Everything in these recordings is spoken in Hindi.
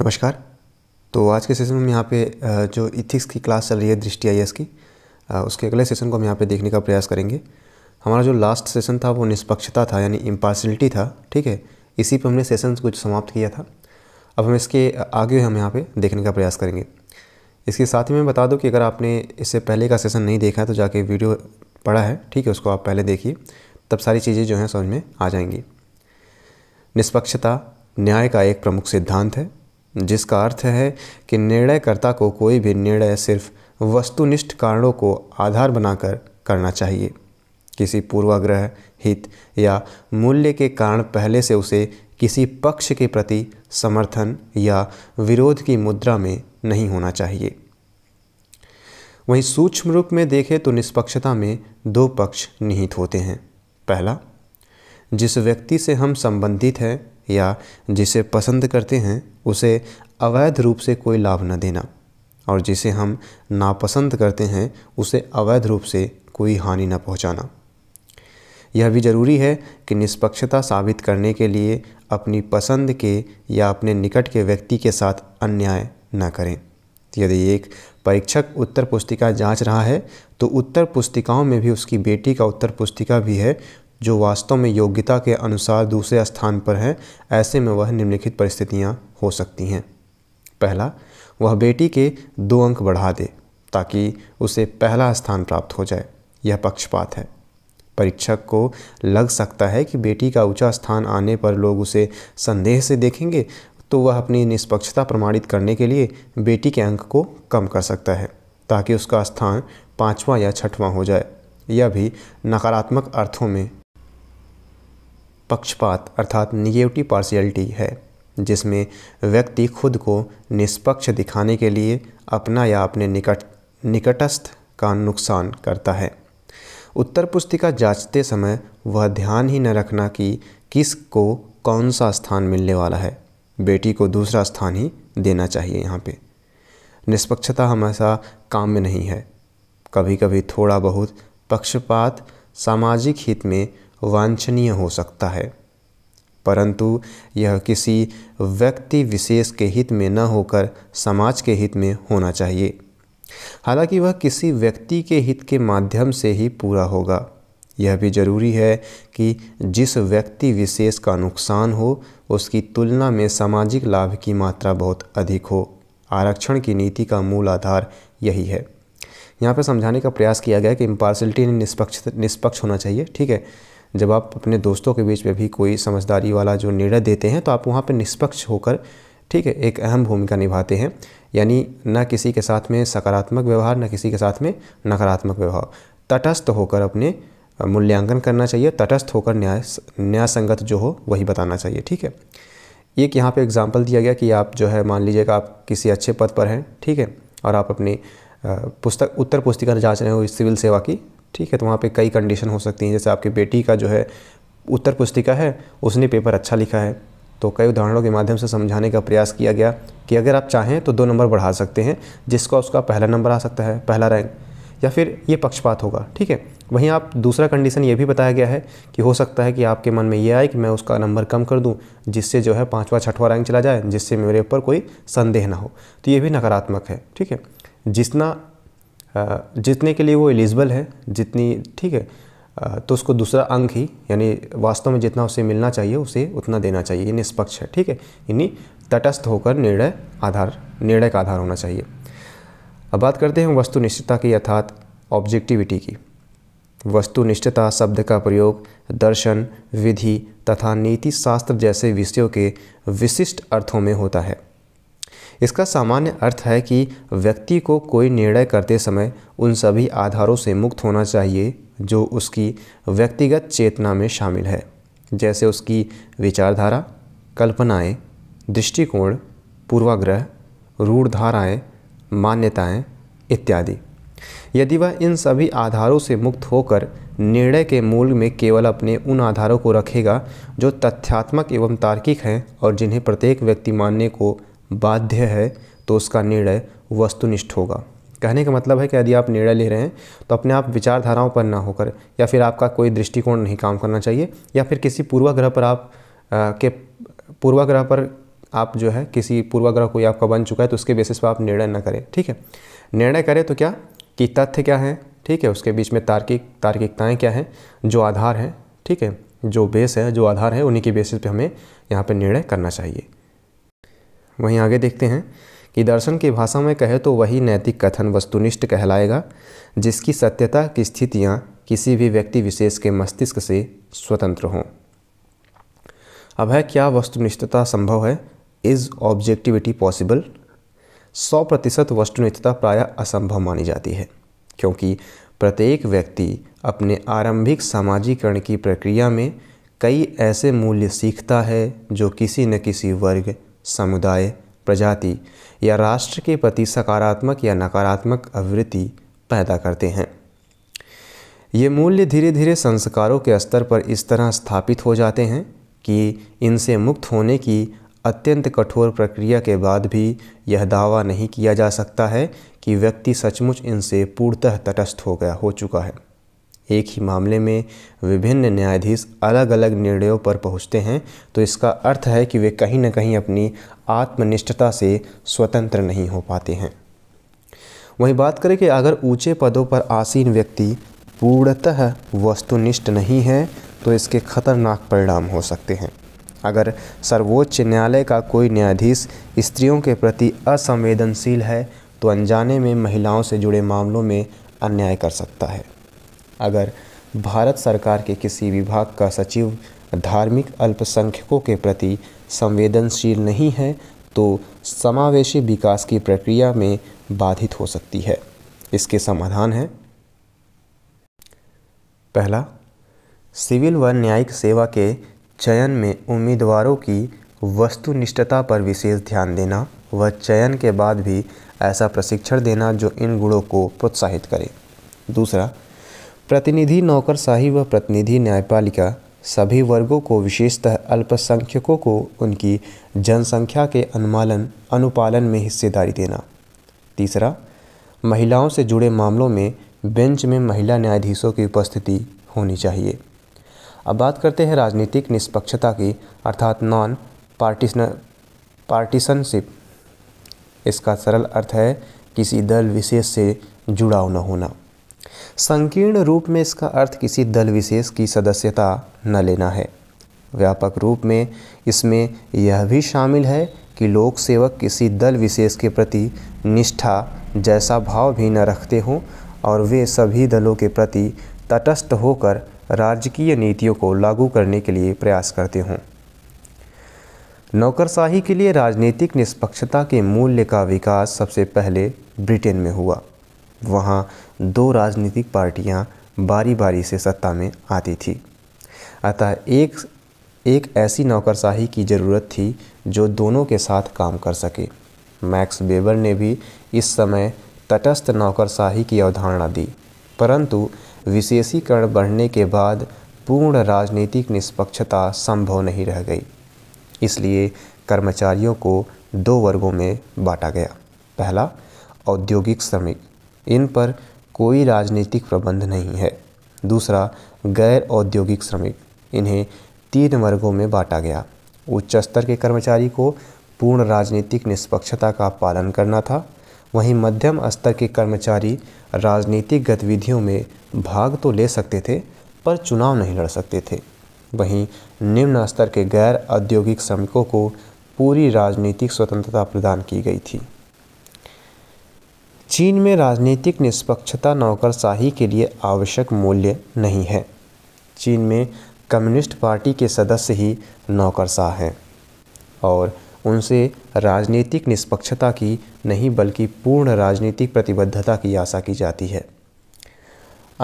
नमस्कार तो आज के सेशन में हम यहाँ पे जो इथिक्स की क्लास चल रही है दृष्टि आई की उसके अगले सेशन को हम यहाँ पे देखने का प्रयास करेंगे हमारा जो लास्ट सेशन था वो निष्पक्षता था यानी इम्पार्शलिटी था ठीक है इसी पर हमने सेशन कुछ समाप्त किया था अब हम इसके आगे हम यहाँ पे देखने का प्रयास करेंगे इसके साथ ही मैं बता दूँ कि अगर आपने इससे पहले का सेशन नहीं देखा है तो जाके वीडियो पढ़ा है ठीक है उसको आप पहले देखिए तब सारी चीज़ें जो हैं समझ में आ जाएंगी निष्पक्षता न्याय का एक प्रमुख सिद्धांत है जिसका अर्थ है कि निर्णयकर्ता को कोई भी निर्णय सिर्फ वस्तुनिष्ठ कारणों को आधार बनाकर करना चाहिए किसी पूर्वाग्रह हित या मूल्य के कारण पहले से उसे किसी पक्ष के प्रति समर्थन या विरोध की मुद्रा में नहीं होना चाहिए वहीं सूक्ष्म रूप में देखें तो निष्पक्षता में दो पक्ष निहित होते हैं पहला जिस व्यक्ति से हम संबंधित हैं या जिसे पसंद करते हैं उसे अवैध रूप से कोई लाभ न देना और जिसे हम नापसंद करते हैं उसे अवैध रूप से कोई हानि न पहुंचाना। यह भी जरूरी है कि निष्पक्षता साबित करने के लिए अपनी पसंद के या अपने निकट के व्यक्ति के साथ अन्याय न करें यदि एक परीक्षक उत्तर पुस्तिका जांच रहा है तो उत्तर पुस्तिकाओं में भी उसकी बेटी का उत्तर पुस्तिका भी है जो वास्तव में योग्यता के अनुसार दूसरे स्थान पर हैं ऐसे में वह निम्नलिखित परिस्थितियाँ हो सकती हैं पहला वह बेटी के दो अंक बढ़ा दे ताकि उसे पहला स्थान प्राप्त हो जाए यह पक्षपात है परीक्षक को लग सकता है कि बेटी का ऊंचा स्थान आने पर लोग उसे संदेह से देखेंगे तो वह अपनी निष्पक्षता प्रमाणित करने के लिए बेटी के अंक को कम कर सकता है ताकि उसका स्थान पाँचवा या छठवां हो जाए यह भी नकारात्मक अर्थों में पक्षपात अर्थात निगेटिव पार्शियलिटी है जिसमें व्यक्ति खुद को निष्पक्ष दिखाने के लिए अपना या अपने निकट निकटस्थ का नुकसान करता है उत्तर पुस्तिका जांचते समय वह ध्यान ही न रखना कि किस को कौन सा स्थान मिलने वाला है बेटी को दूसरा स्थान ही देना चाहिए यहाँ पे निष्पक्षता हमेशा काम में नहीं है कभी कभी थोड़ा बहुत पक्षपात सामाजिक हित में वांछनीय हो सकता है परंतु यह किसी व्यक्ति विशेष के हित में न होकर समाज के हित में होना चाहिए हालांकि वह किसी व्यक्ति के हित के माध्यम से ही पूरा होगा यह भी जरूरी है कि जिस व्यक्ति विशेष का नुकसान हो उसकी तुलना में सामाजिक लाभ की मात्रा बहुत अधिक हो आरक्षण की नीति का मूल आधार यही है यहाँ पर समझाने का प्रयास किया गया कि इम्पार्शलिटी निष्पक्ष निष्पक्ष होना चाहिए ठीक है जब आप अपने दोस्तों के बीच में भी कोई समझदारी वाला जो निर्णय देते हैं तो आप वहाँ पर निष्पक्ष होकर ठीक है एक अहम भूमिका निभाते हैं यानी न किसी के साथ में सकारात्मक व्यवहार न किसी के साथ में नकारात्मक व्यवहार तटस्थ होकर अपने मूल्यांकन करना चाहिए तटस्थ होकर न्याय न्याय संगत जो हो वही बताना चाहिए ठीक है एक यहाँ पे एग्जाम्पल दिया गया कि आप जो है मान लीजिएगा आप किसी अच्छे पद पर हैं ठीक है और आप अपनी पुस्तक उत्तर पुस्तिका जाँच रहे हो सिविल सेवा की ठीक है तो वहाँ पे कई कंडीशन हो सकती हैं जैसे आपकी बेटी का जो है उत्तर पुस्तिका है उसने पेपर अच्छा लिखा है तो कई उदाहरणों के माध्यम से समझाने का प्रयास किया गया कि अगर आप चाहें तो दो नंबर बढ़ा सकते हैं जिसका उसका पहला नंबर आ सकता है पहला रैंक या फिर ये पक्षपात होगा ठीक है वहीं आप दूसरा कंडीशन ये भी बताया गया है कि हो सकता है कि आपके मन में ये आए कि मैं उसका नंबर कम कर दूं जिससे जो है पाँचवा छठवा रैंक चला जाए जिससे मेरे ऊपर कोई संदेह ना हो तो ये भी नकारात्मक है ठीक है जितना जितने के लिए वो एलिजिबल है जितनी ठीक है तो उसको दूसरा अंक ही यानी वास्तव में जितना उसे मिलना चाहिए उसे उतना देना चाहिए ये निष्पक्ष है ठीक है यानी तटस्थ होकर निर्णय आधार निर्णय का आधार होना चाहिए अब बात करते हैं निश्चितता की अर्थात ऑब्जेक्टिविटी की निश्चितता शब्द का प्रयोग दर्शन विधि तथा नीति शास्त्र जैसे विषयों के विशिष्ट अर्थों में होता है इसका सामान्य अर्थ है कि व्यक्ति को कोई निर्णय करते समय उन सभी आधारों से मुक्त होना चाहिए जो उसकी व्यक्तिगत चेतना में शामिल है जैसे उसकी विचारधारा कल्पनाएं, दृष्टिकोण पूर्वाग्रह रूढ़धाराएँ मान्यताएं इत्यादि यदि वह इन सभी आधारों से मुक्त होकर निर्णय के मूल में केवल अपने उन आधारों को रखेगा जो तथ्यात्मक एवं तार्किक हैं और जिन्हें प्रत्येक व्यक्ति मानने को बाध्य है तो उसका निर्णय वस्तुनिष्ठ होगा कहने का मतलब है कि यदि आप निर्णय ले रहे हैं तो अपने आप विचारधाराओं पर ना होकर या फिर आपका कोई दृष्टिकोण नहीं काम करना चाहिए या फिर किसी पूर्वाग्रह पर आप आ, के पूर्वाग्रह पर आप जो है किसी पूर्वाग्रह कोई आपका बन चुका है तो उसके बेसिस पर आप निर्णय ना करें ठीक है निर्णय करें तो क्या कि तथ्य क्या है ठीक है उसके बीच में तार्किक तार्किकताएँ क्या हैं जो आधार हैं ठीक है जो बेस है जो आधार है उन्हीं के बेसिस पर हमें यहाँ पर निर्णय करना चाहिए वहीं आगे देखते हैं कि दर्शन की भाषा में कहे तो वही नैतिक कथन वस्तुनिष्ठ कहलाएगा जिसकी सत्यता की स्थितियाँ किसी भी व्यक्ति विशेष के मस्तिष्क से स्वतंत्र हों अब है क्या वस्तुनिष्ठता संभव है इज़ ऑब्जेक्टिविटी पॉसिबल सौ प्रतिशत वस्तुनिष्ठता प्रायः असंभव मानी जाती है क्योंकि प्रत्येक व्यक्ति अपने आरंभिक सामाजिकरण की प्रक्रिया में कई ऐसे मूल्य सीखता है जो किसी न किसी वर्ग समुदाय प्रजाति या राष्ट्र के प्रति सकारात्मक या नकारात्मक आवृत्ति पैदा करते हैं ये मूल्य धीरे धीरे संस्कारों के स्तर पर इस तरह स्थापित हो जाते हैं कि इनसे मुक्त होने की अत्यंत कठोर प्रक्रिया के बाद भी यह दावा नहीं किया जा सकता है कि व्यक्ति सचमुच इनसे पूर्णतः तटस्थ हो गया हो चुका है एक ही मामले में विभिन्न न्यायाधीश अलग अलग निर्णयों पर पहुंचते हैं तो इसका अर्थ है कि वे कहीं ना कहीं अपनी आत्मनिष्ठता से स्वतंत्र नहीं हो पाते हैं वहीं बात करें कि अगर ऊंचे पदों पर आसीन व्यक्ति पूर्णतः वस्तुनिष्ठ नहीं है तो इसके खतरनाक परिणाम हो सकते हैं अगर सर्वोच्च न्यायालय का कोई न्यायाधीश स्त्रियों के प्रति असंवेदनशील है तो अनजाने में महिलाओं से जुड़े मामलों में अन्याय कर सकता है अगर भारत सरकार के किसी विभाग का सचिव धार्मिक अल्पसंख्यकों के प्रति संवेदनशील नहीं है तो समावेशी विकास की प्रक्रिया में बाधित हो सकती है इसके समाधान हैं पहला सिविल व न्यायिक सेवा के चयन में उम्मीदवारों की वस्तुनिष्ठता पर विशेष ध्यान देना व चयन के बाद भी ऐसा प्रशिक्षण देना जो इन गुणों को प्रोत्साहित करे दूसरा प्रतिनिधि नौकरशाही व प्रतिनिधि न्यायपालिका सभी वर्गों को विशेषतः अल्पसंख्यकों को उनकी जनसंख्या के अनुमालन अनुपालन में हिस्सेदारी देना तीसरा महिलाओं से जुड़े मामलों में बेंच में महिला न्यायाधीशों की उपस्थिति होनी चाहिए अब बात करते हैं राजनीतिक निष्पक्षता की अर्थात नॉन पार्टिसन पार्टिसनशिप इसका सरल अर्थ है किसी दल विशेष से जुड़ाव न होना संकीर्ण रूप में इसका अर्थ किसी दल विशेष की सदस्यता न लेना है व्यापक रूप में इसमें यह भी शामिल है कि लोक सेवक किसी दल विशेष के प्रति निष्ठा जैसा भाव भी न रखते हों और वे सभी दलों के प्रति तटस्थ होकर राजकीय नीतियों को लागू करने के लिए प्रयास करते हों नौकरशाही के लिए राजनीतिक निष्पक्षता के मूल्य का विकास सबसे पहले ब्रिटेन में हुआ वहाँ दो राजनीतिक पार्टियाँ बारी बारी से सत्ता में आती थी अतः एक एक ऐसी नौकरशाही की ज़रूरत थी जो दोनों के साथ काम कर सके मैक्स बेबर ने भी इस समय तटस्थ नौकरशाही की अवधारणा दी परंतु विशेषीकरण बढ़ने के बाद पूर्ण राजनीतिक निष्पक्षता संभव नहीं रह गई इसलिए कर्मचारियों को दो वर्गों में बांटा गया पहला औद्योगिक श्रमिक इन पर कोई राजनीतिक प्रबंध नहीं है दूसरा गैर औद्योगिक श्रमिक इन्हें तीन वर्गों में बांटा गया उच्च स्तर के कर्मचारी को पूर्ण राजनीतिक निष्पक्षता का पालन करना था वहीं मध्यम स्तर के कर्मचारी राजनीतिक गतिविधियों में भाग तो ले सकते थे पर चुनाव नहीं लड़ सकते थे वहीं निम्न स्तर के गैर औद्योगिक श्रमिकों को पूरी राजनीतिक स्वतंत्रता प्रदान की गई थी चीन में राजनीतिक निष्पक्षता नौकरशाही के लिए आवश्यक मूल्य नहीं है चीन में कम्युनिस्ट पार्टी के सदस्य ही नौकरशाह हैं और उनसे राजनीतिक निष्पक्षता की नहीं बल्कि पूर्ण राजनीतिक प्रतिबद्धता की आशा की जाती है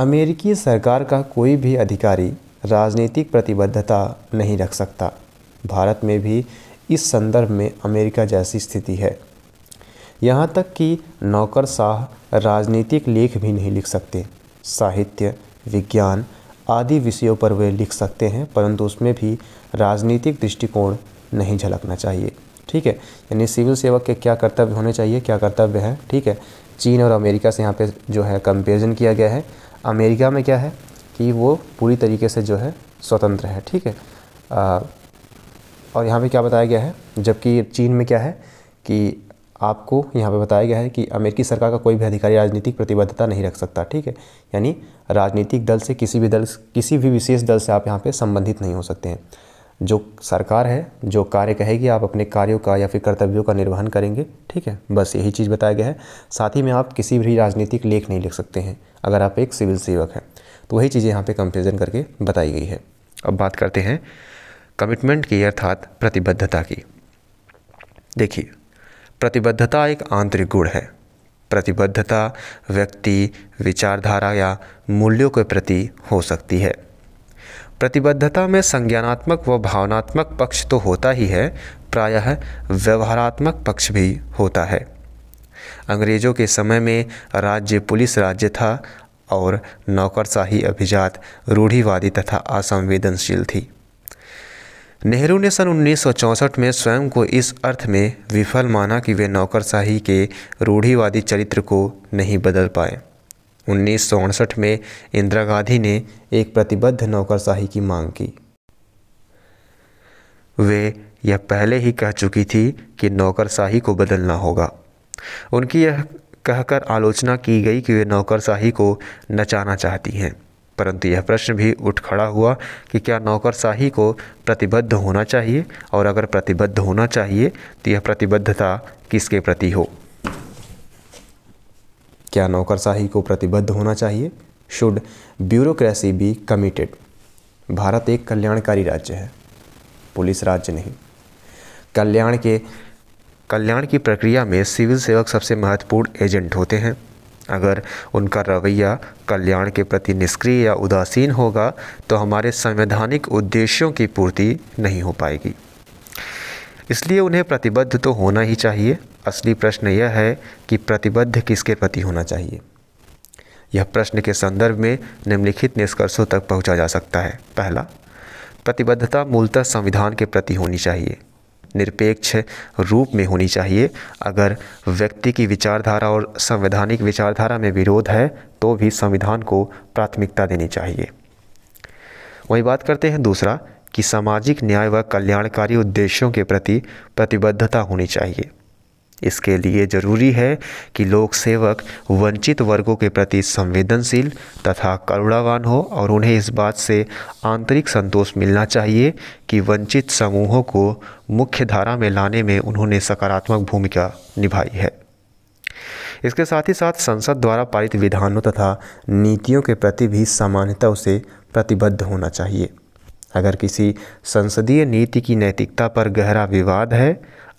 अमेरिकी सरकार का कोई भी अधिकारी राजनीतिक प्रतिबद्धता नहीं रख सकता भारत में भी इस संदर्भ में अमेरिका जैसी स्थिति है यहाँ तक कि नौकर शाह राजनीतिक लेख भी नहीं लिख सकते साहित्य विज्ञान आदि विषयों पर वे लिख सकते हैं परंतु उसमें भी राजनीतिक दृष्टिकोण नहीं झलकना चाहिए ठीक है यानी सिविल सेवक के क्या कर्तव्य होने चाहिए क्या कर्तव्य है ठीक है चीन और अमेरिका से यहाँ पे जो है कंपेरिजन किया गया है अमेरिका में क्या है कि वो पूरी तरीके से जो है स्वतंत्र है ठीक है आ, और यहाँ पे क्या बताया गया है जबकि चीन में क्या है कि आपको यहाँ पे बताया गया है कि अमेरिकी सरकार का कोई भी अधिकारी राजनीतिक प्रतिबद्धता नहीं रख सकता ठीक है यानी राजनीतिक दल से किसी भी दल किसी भी विशेष दल से आप यहाँ पे संबंधित नहीं हो सकते हैं जो सरकार है जो कार्य कहेगी आप अपने कार्यों का या फिर कर्तव्यों का निर्वहन करेंगे ठीक है बस यही चीज़ बताया गया है साथ ही में आप किसी भी राजनीतिक लेख नहीं लिख सकते हैं अगर आप एक सिविल सेवक हैं तो वही चीज़ें यहाँ पर कंपेरिजन करके बताई गई है अब बात करते हैं कमिटमेंट की अर्थात प्रतिबद्धता की देखिए प्रतिबद्धता एक आंतरिक गुण है प्रतिबद्धता व्यक्ति विचारधारा या मूल्यों के प्रति हो सकती है प्रतिबद्धता में संज्ञानात्मक व भावनात्मक पक्ष तो होता ही है प्रायः व्यवहारात्मक पक्ष भी होता है अंग्रेजों के समय में राज्य पुलिस राज्य था और नौकरशाही अभिजात रूढ़िवादी तथा असंवेदनशील थी नेहरू ने सन उन्नीस में स्वयं को इस अर्थ में विफल माना कि वे नौकरशाही के रूढ़ीवादी चरित्र को नहीं बदल पाए उन्नीस में इंदिरा गांधी ने एक प्रतिबद्ध नौकरशाही की मांग की वे यह पहले ही कह चुकी थी कि नौकरशाही को बदलना होगा उनकी यह कहकर आलोचना की गई कि वे नौकरशाही को नचाना चाहती हैं परंतु यह प्रश्न भी उठ खड़ा हुआ कि क्या नौकरशाही को प्रतिबद्ध होना चाहिए और अगर प्रतिबद्ध होना चाहिए तो यह प्रतिबद्धता किसके प्रति हो क्या नौकरशाही को प्रतिबद्ध होना चाहिए should bureaucracy be committed Bharat एक कल्याणकारी राज्य है पुलिस राज्य नहीं कल्याण के कल्याण की प्रक्रिया में सिविल सेवक सबसे महत्वपूर्ण एजेंट होते हैं अगर उनका रवैया कल्याण के प्रति निष्क्रिय या उदासीन होगा तो हमारे संवैधानिक उद्देश्यों की पूर्ति नहीं हो पाएगी इसलिए उन्हें प्रतिबद्ध तो होना ही चाहिए असली प्रश्न यह है कि प्रतिबद्ध किसके प्रति होना चाहिए यह प्रश्न के संदर्भ में निम्नलिखित निष्कर्षों तक पहुंचा जा सकता है पहला प्रतिबद्धता मूलतः संविधान के प्रति होनी चाहिए निरपेक्ष रूप में होनी चाहिए अगर व्यक्ति की विचारधारा और संवैधानिक विचारधारा में विरोध है तो भी संविधान को प्राथमिकता देनी चाहिए वही बात करते हैं दूसरा कि सामाजिक न्याय व कल्याणकारी उद्देश्यों के प्रति प्रतिबद्धता होनी चाहिए इसके लिए जरूरी है कि लोक सेवक वंचित वर्गों के प्रति संवेदनशील तथा करुणावान हो और उन्हें इस बात से आंतरिक संतोष मिलना चाहिए कि वंचित समूहों को मुख्य धारा में लाने में उन्होंने सकारात्मक भूमिका निभाई है इसके साथ ही साथ संसद द्वारा पारित विधानों तथा नीतियों के प्रति भी सामान्यता से प्रतिबद्ध होना चाहिए अगर किसी संसदीय नीति की नैतिकता पर गहरा विवाद है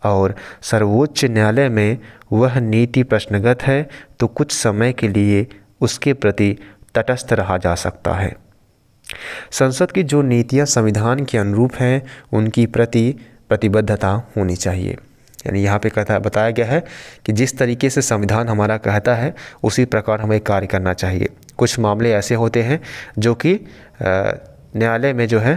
और सर्वोच्च न्यायालय में वह नीति प्रश्नगत है तो कुछ समय के लिए उसके प्रति तटस्थ रहा जा सकता है संसद की जो नीतियां संविधान के अनुरूप हैं उनकी प्रति प्रतिबद्धता होनी चाहिए यानी यहाँ पे कहता बताया गया है कि जिस तरीके से संविधान हमारा कहता है उसी प्रकार हमें कार्य करना चाहिए कुछ मामले ऐसे होते हैं जो कि न्यायालय में जो है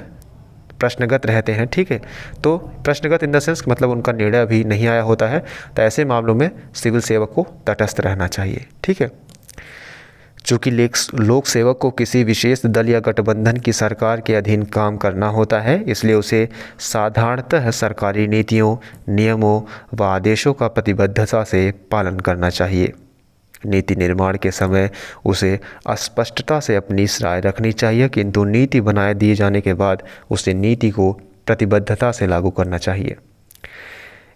प्रश्नगत रहते हैं ठीक है तो प्रश्नगत इन द सेंस मतलब उनका निर्णय अभी नहीं आया होता है तो ऐसे मामलों में सिविल सेवक को तटस्थ रहना चाहिए ठीक है चूँकि लोक सेवक को किसी विशेष दल या गठबंधन की सरकार के अधीन काम करना होता है इसलिए उसे साधारणतः सरकारी नीतियों नियमों व आदेशों का प्रतिबद्धता से पालन करना चाहिए नीति निर्माण के समय उसे अस्पष्टता से अपनी राय रखनी चाहिए किंतु नीति बनाए दिए जाने के बाद उसे नीति को प्रतिबद्धता से लागू करना चाहिए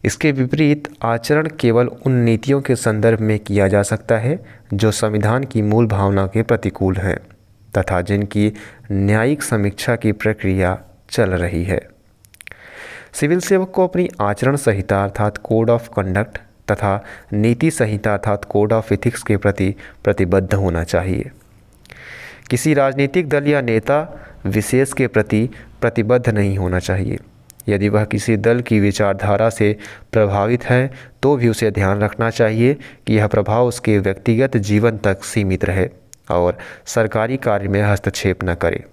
इसके विपरीत आचरण केवल उन नीतियों के संदर्भ में किया जा सकता है जो संविधान की मूल भावना के प्रतिकूल हैं तथा जिनकी न्यायिक समीक्षा की प्रक्रिया चल रही है सिविल सेवक को अपनी आचरण संहिता अर्थात कोड ऑफ कंडक्ट तथा नीति संहिता अर्थात कोड ऑफ इथिक्स के प्रति प्रतिबद्ध होना चाहिए किसी राजनीतिक दल या नेता विशेष के प्रति प्रतिबद्ध नहीं होना चाहिए यदि वह किसी दल की विचारधारा से प्रभावित है तो भी उसे ध्यान रखना चाहिए कि यह प्रभाव उसके व्यक्तिगत जीवन तक सीमित रहे और सरकारी कार्य में हस्तक्षेप न करे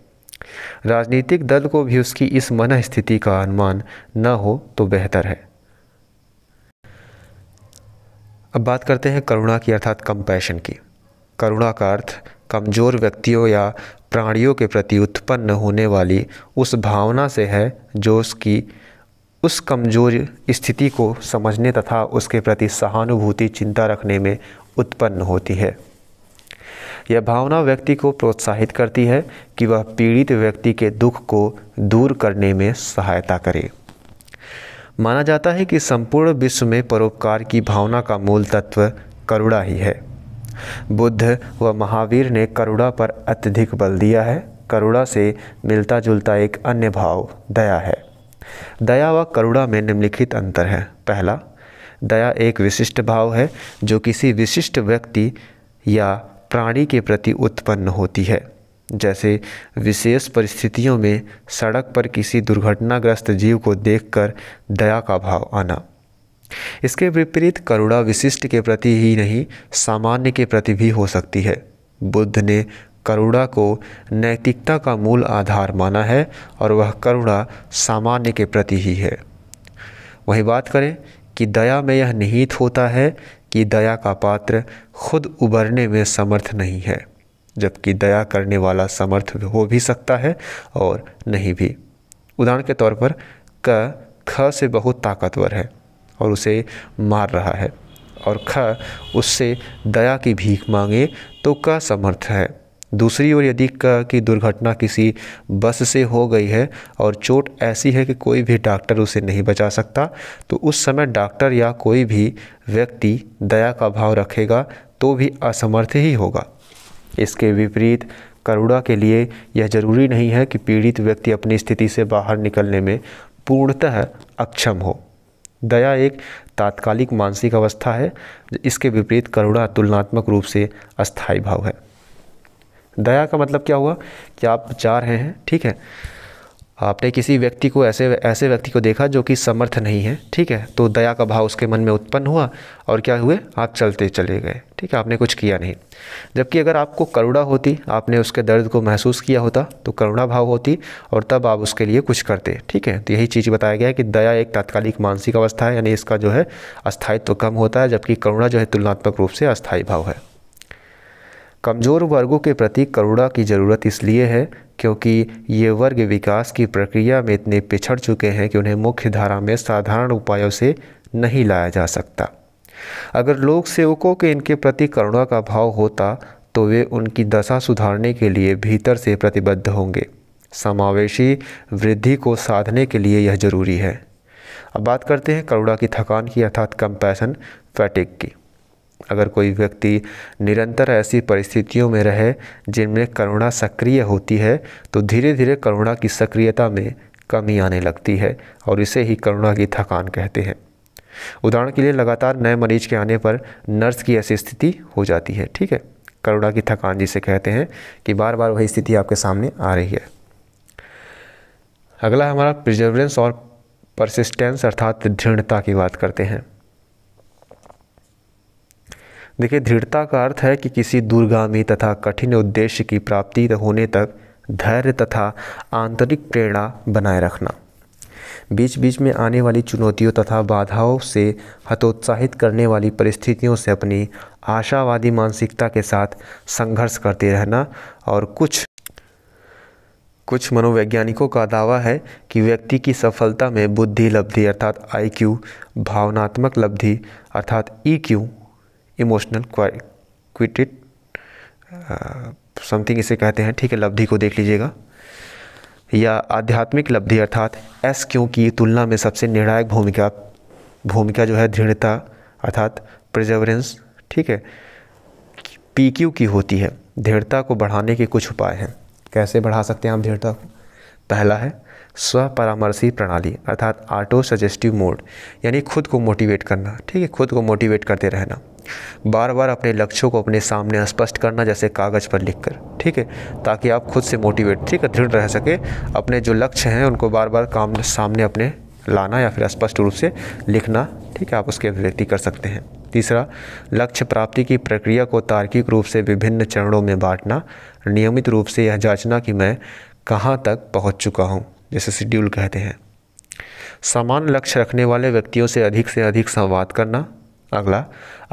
राजनीतिक दल को भी उसकी इस मन स्थिति का अनुमान न हो तो बेहतर है अब बात करते हैं करुणा की अर्थात कंपैशन की करुणा का अर्थ कमज़ोर व्यक्तियों या प्राणियों के प्रति उत्पन्न होने वाली उस भावना से है जो उसकी उस कमज़ोर स्थिति को समझने तथा उसके प्रति सहानुभूति चिंता रखने में उत्पन्न होती है यह भावना व्यक्ति को प्रोत्साहित करती है कि वह पीड़ित व्यक्ति के दुख को दूर करने में सहायता करे माना जाता है कि संपूर्ण विश्व में परोपकार की भावना का मूल तत्व करुणा ही है बुद्ध व महावीर ने करुणा पर अत्यधिक बल दिया है करुणा से मिलता जुलता एक अन्य भाव दया है दया व करुणा में निम्नलिखित अंतर है पहला दया एक विशिष्ट भाव है जो किसी विशिष्ट व्यक्ति या प्राणी के प्रति उत्पन्न होती है जैसे विशेष परिस्थितियों में सड़क पर किसी दुर्घटनाग्रस्त जीव को देखकर दया का भाव आना इसके विपरीत करुणा विशिष्ट के प्रति ही नहीं सामान्य के प्रति भी हो सकती है बुद्ध ने करुणा को नैतिकता का मूल आधार माना है और वह करुणा सामान्य के प्रति ही है वही बात करें कि दया में यह निहित होता है कि दया का पात्र खुद उबरने में समर्थ नहीं है जबकि दया करने वाला समर्थ हो भी सकता है और नहीं भी उदाहरण के तौर पर क ख से बहुत ताकतवर है और उसे मार रहा है और ख उससे दया की भीख मांगे तो क समर्थ है दूसरी ओर यदि क की दुर्घटना किसी बस से हो गई है और चोट ऐसी है कि कोई भी डॉक्टर उसे नहीं बचा सकता तो उस समय डॉक्टर या कोई भी व्यक्ति दया का भाव रखेगा तो भी असमर्थ ही होगा इसके विपरीत करुणा के लिए यह जरूरी नहीं है कि पीड़ित व्यक्ति अपनी स्थिति से बाहर निकलने में पूर्णतः अक्षम हो दया एक तात्कालिक मानसिक अवस्था है इसके विपरीत करुणा तुलनात्मक रूप से अस्थायी भाव है दया का मतलब क्या हुआ कि आप रहे हैं ठीक है आपने किसी व्यक्ति को ऐसे ऐसे व्यक्ति को देखा जो कि समर्थ नहीं है ठीक है तो दया का भाव उसके मन में उत्पन्न हुआ और क्या हुए आप चलते चले गए ठीक है आपने कुछ किया नहीं जबकि अगर आपको करुणा होती आपने उसके दर्द को महसूस किया होता तो करुणा भाव होती और तब आप उसके लिए कुछ करते ठीक है तो यही चीज़ बताया गया है कि दया एक तात्कालिक मानसिक अवस्था है यानी इसका जो है अस्थायित्व तो कम होता है जबकि करुणा जो है तुलनात्मक रूप से अस्थायी भाव है कमज़ोर वर्गों के प्रति करुणा की ज़रूरत इसलिए है क्योंकि ये वर्ग विकास की प्रक्रिया में इतने पिछड़ चुके हैं कि उन्हें मुख्य धारा में साधारण उपायों से नहीं लाया जा सकता अगर लोक सेवकों के इनके प्रति करुणा का भाव होता तो वे उनकी दशा सुधारने के लिए भीतर से प्रतिबद्ध होंगे समावेशी वृद्धि को साधने के लिए यह जरूरी है अब बात करते हैं करुणा की थकान की अर्थात कंपैशन फैटिक की अगर कोई व्यक्ति निरंतर ऐसी परिस्थितियों में रहे जिनमें करुणा सक्रिय होती है तो धीरे धीरे करुणा की सक्रियता में कमी आने लगती है और इसे ही करुणा की थकान कहते हैं उदाहरण के लिए लगातार नए मरीज के आने पर नर्स की ऐसी स्थिति हो जाती है ठीक है करुणा की थकान जिसे कहते हैं कि बार बार वही स्थिति आपके सामने आ रही है अगला हमारा प्रिजर्वेंस और परसिस्टेंस अर्थात दृढ़ता की बात करते हैं देखिए दृढ़ता का अर्थ है कि किसी दूरगामी तथा कठिन उद्देश्य की प्राप्ति होने तक धैर्य तथा आंतरिक प्रेरणा बनाए रखना बीच बीच में आने वाली चुनौतियों तथा बाधाओं से हतोत्साहित करने वाली परिस्थितियों से अपनी आशावादी मानसिकता के साथ संघर्ष करते रहना और कुछ कुछ मनोवैज्ञानिकों का दावा है कि व्यक्ति की सफलता में बुद्धि लब्धि अर्थात आईक्यू, भावनात्मक लब्धि अर्थात EQ emotional quotient something uh, इसे कहते हैं ठीक है लब्धि को देख लीजिएगा या आध्यात्मिक लब्धि अर्थात एस क्यों की तुलना में सबसे निर्णायक भूमिका भूमिका जो है दृढ़ता अर्थात प्रिजर्वरेंस ठीक है पी क्यू की होती है दृढ़ता को बढ़ाने के कुछ उपाय हैं कैसे बढ़ा सकते हैं हम दृढ़ता को पहला है स्वपरामर्शी प्रणाली अर्थात ऑटो सजेस्टिव मोड यानी खुद को मोटिवेट करना ठीक है खुद को मोटिवेट करते रहना बार बार अपने लक्ष्यों को अपने सामने स्पष्ट करना जैसे कागज़ पर लिख कर ठीक है ताकि आप खुद से मोटिवेट ठीक है दृढ़ रह सके अपने जो लक्ष्य हैं उनको बार बार काम सामने अपने लाना या फिर स्पष्ट रूप से लिखना ठीक है आप उसके अभिव्यक्ति कर सकते हैं तीसरा लक्ष्य प्राप्ति की प्रक्रिया को तार्किक रूप से विभिन्न चरणों में बांटना नियमित रूप से यह जांचना कि मैं कहाँ तक पहुँच चुका हूँ जैसे शेड्यूल कहते हैं समान लक्ष्य रखने वाले व्यक्तियों से अधिक से अधिक संवाद करना अगला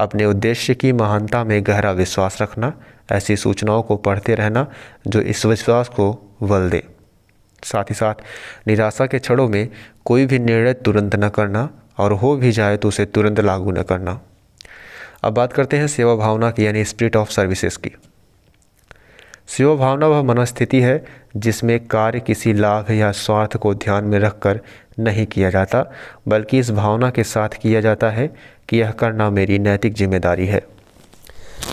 अपने उद्देश्य की महानता में गहरा विश्वास रखना ऐसी सूचनाओं को पढ़ते रहना जो इस विश्वास को बल दे साथ ही साथ निराशा के क्षणों में कोई भी निर्णय तुरंत न करना और हो भी जाए तो उसे तुरंत लागू न करना अब बात करते हैं सेवा भावना की यानी स्पिरिट ऑफ सर्विसेज की सेवा भावना वह मनस्थिति है जिसमें कार्य किसी लाभ या स्वार्थ को ध्यान में रखकर नहीं किया जाता बल्कि इस भावना के साथ किया जाता है कि यह करना मेरी नैतिक जिम्मेदारी है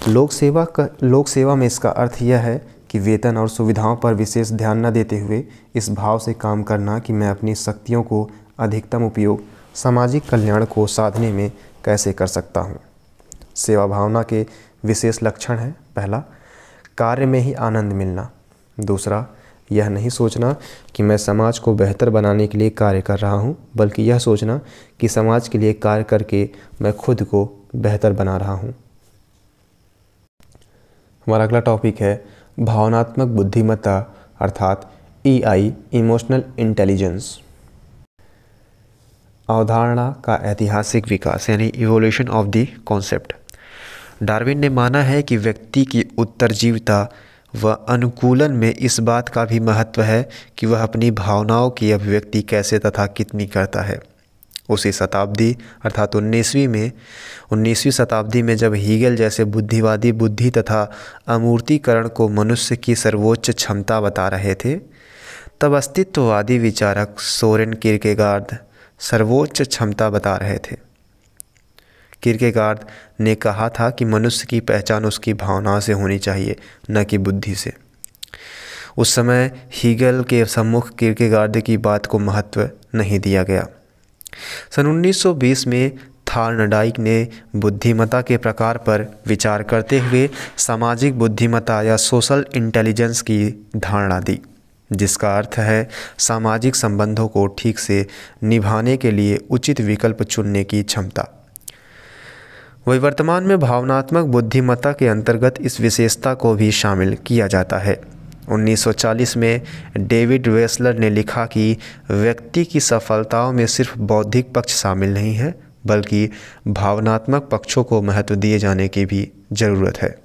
लोक सेवा का लोक सेवा में इसका अर्थ यह है कि वेतन और सुविधाओं पर विशेष ध्यान न देते हुए इस भाव से काम करना कि मैं अपनी शक्तियों को अधिकतम उपयोग सामाजिक कल्याण को साधने में कैसे कर सकता हूँ सेवा भावना के विशेष लक्षण हैं पहला कार्य में ही आनंद मिलना दूसरा यह नहीं सोचना कि मैं समाज को बेहतर बनाने के लिए कार्य कर रहा हूँ बल्कि यह सोचना कि समाज के लिए कार्य करके मैं खुद को बेहतर बना रहा हूँ हमारा अगला टॉपिक है भावनात्मक बुद्धिमत्ता अर्थात ई आई इमोशनल इंटेलिजेंस अवधारणा का ऐतिहासिक विकास यानी evolution of the concept Darwin ने माना है कि व्यक्ति की उत्तरजीवता व अनुकूलन में इस बात का भी महत्व है कि वह अपनी भावनाओं की अभिव्यक्ति कैसे तथा कितनी करता है उसी शताब्दी अर्थात उन्नीसवीं में उन्नीसवीं शताब्दी में जब हीगल जैसे बुद्धिवादी बुद्धि तथा अमूर्तिकरण को मनुष्य की सर्वोच्च क्षमता बता रहे थे तब अस्तित्ववादी विचारक सोरेन किरकेगार्द सर्वोच्च क्षमता बता रहे थे किरकेगार्ड ने कहा था कि मनुष्य की पहचान उसकी भावनाओं से होनी चाहिए न कि बुद्धि से उस समय हीगल के सम्मुख किरकेगार्ड की बात को महत्व नहीं दिया गया सन 1920 में थारनडाइक ने बुद्धिमता के प्रकार पर विचार करते हुए सामाजिक बुद्धिमता या सोशल इंटेलिजेंस की धारणा दी जिसका अर्थ है सामाजिक संबंधों को ठीक से निभाने के लिए उचित विकल्प चुनने की क्षमता वही वर्तमान में भावनात्मक बुद्धिमत्ता के अंतर्गत इस विशेषता को भी शामिल किया जाता है 1940 में डेविड वेस्लर ने लिखा कि व्यक्ति की सफलताओं में सिर्फ बौद्धिक पक्ष शामिल नहीं है बल्कि भावनात्मक पक्षों को महत्व दिए जाने की भी ज़रूरत है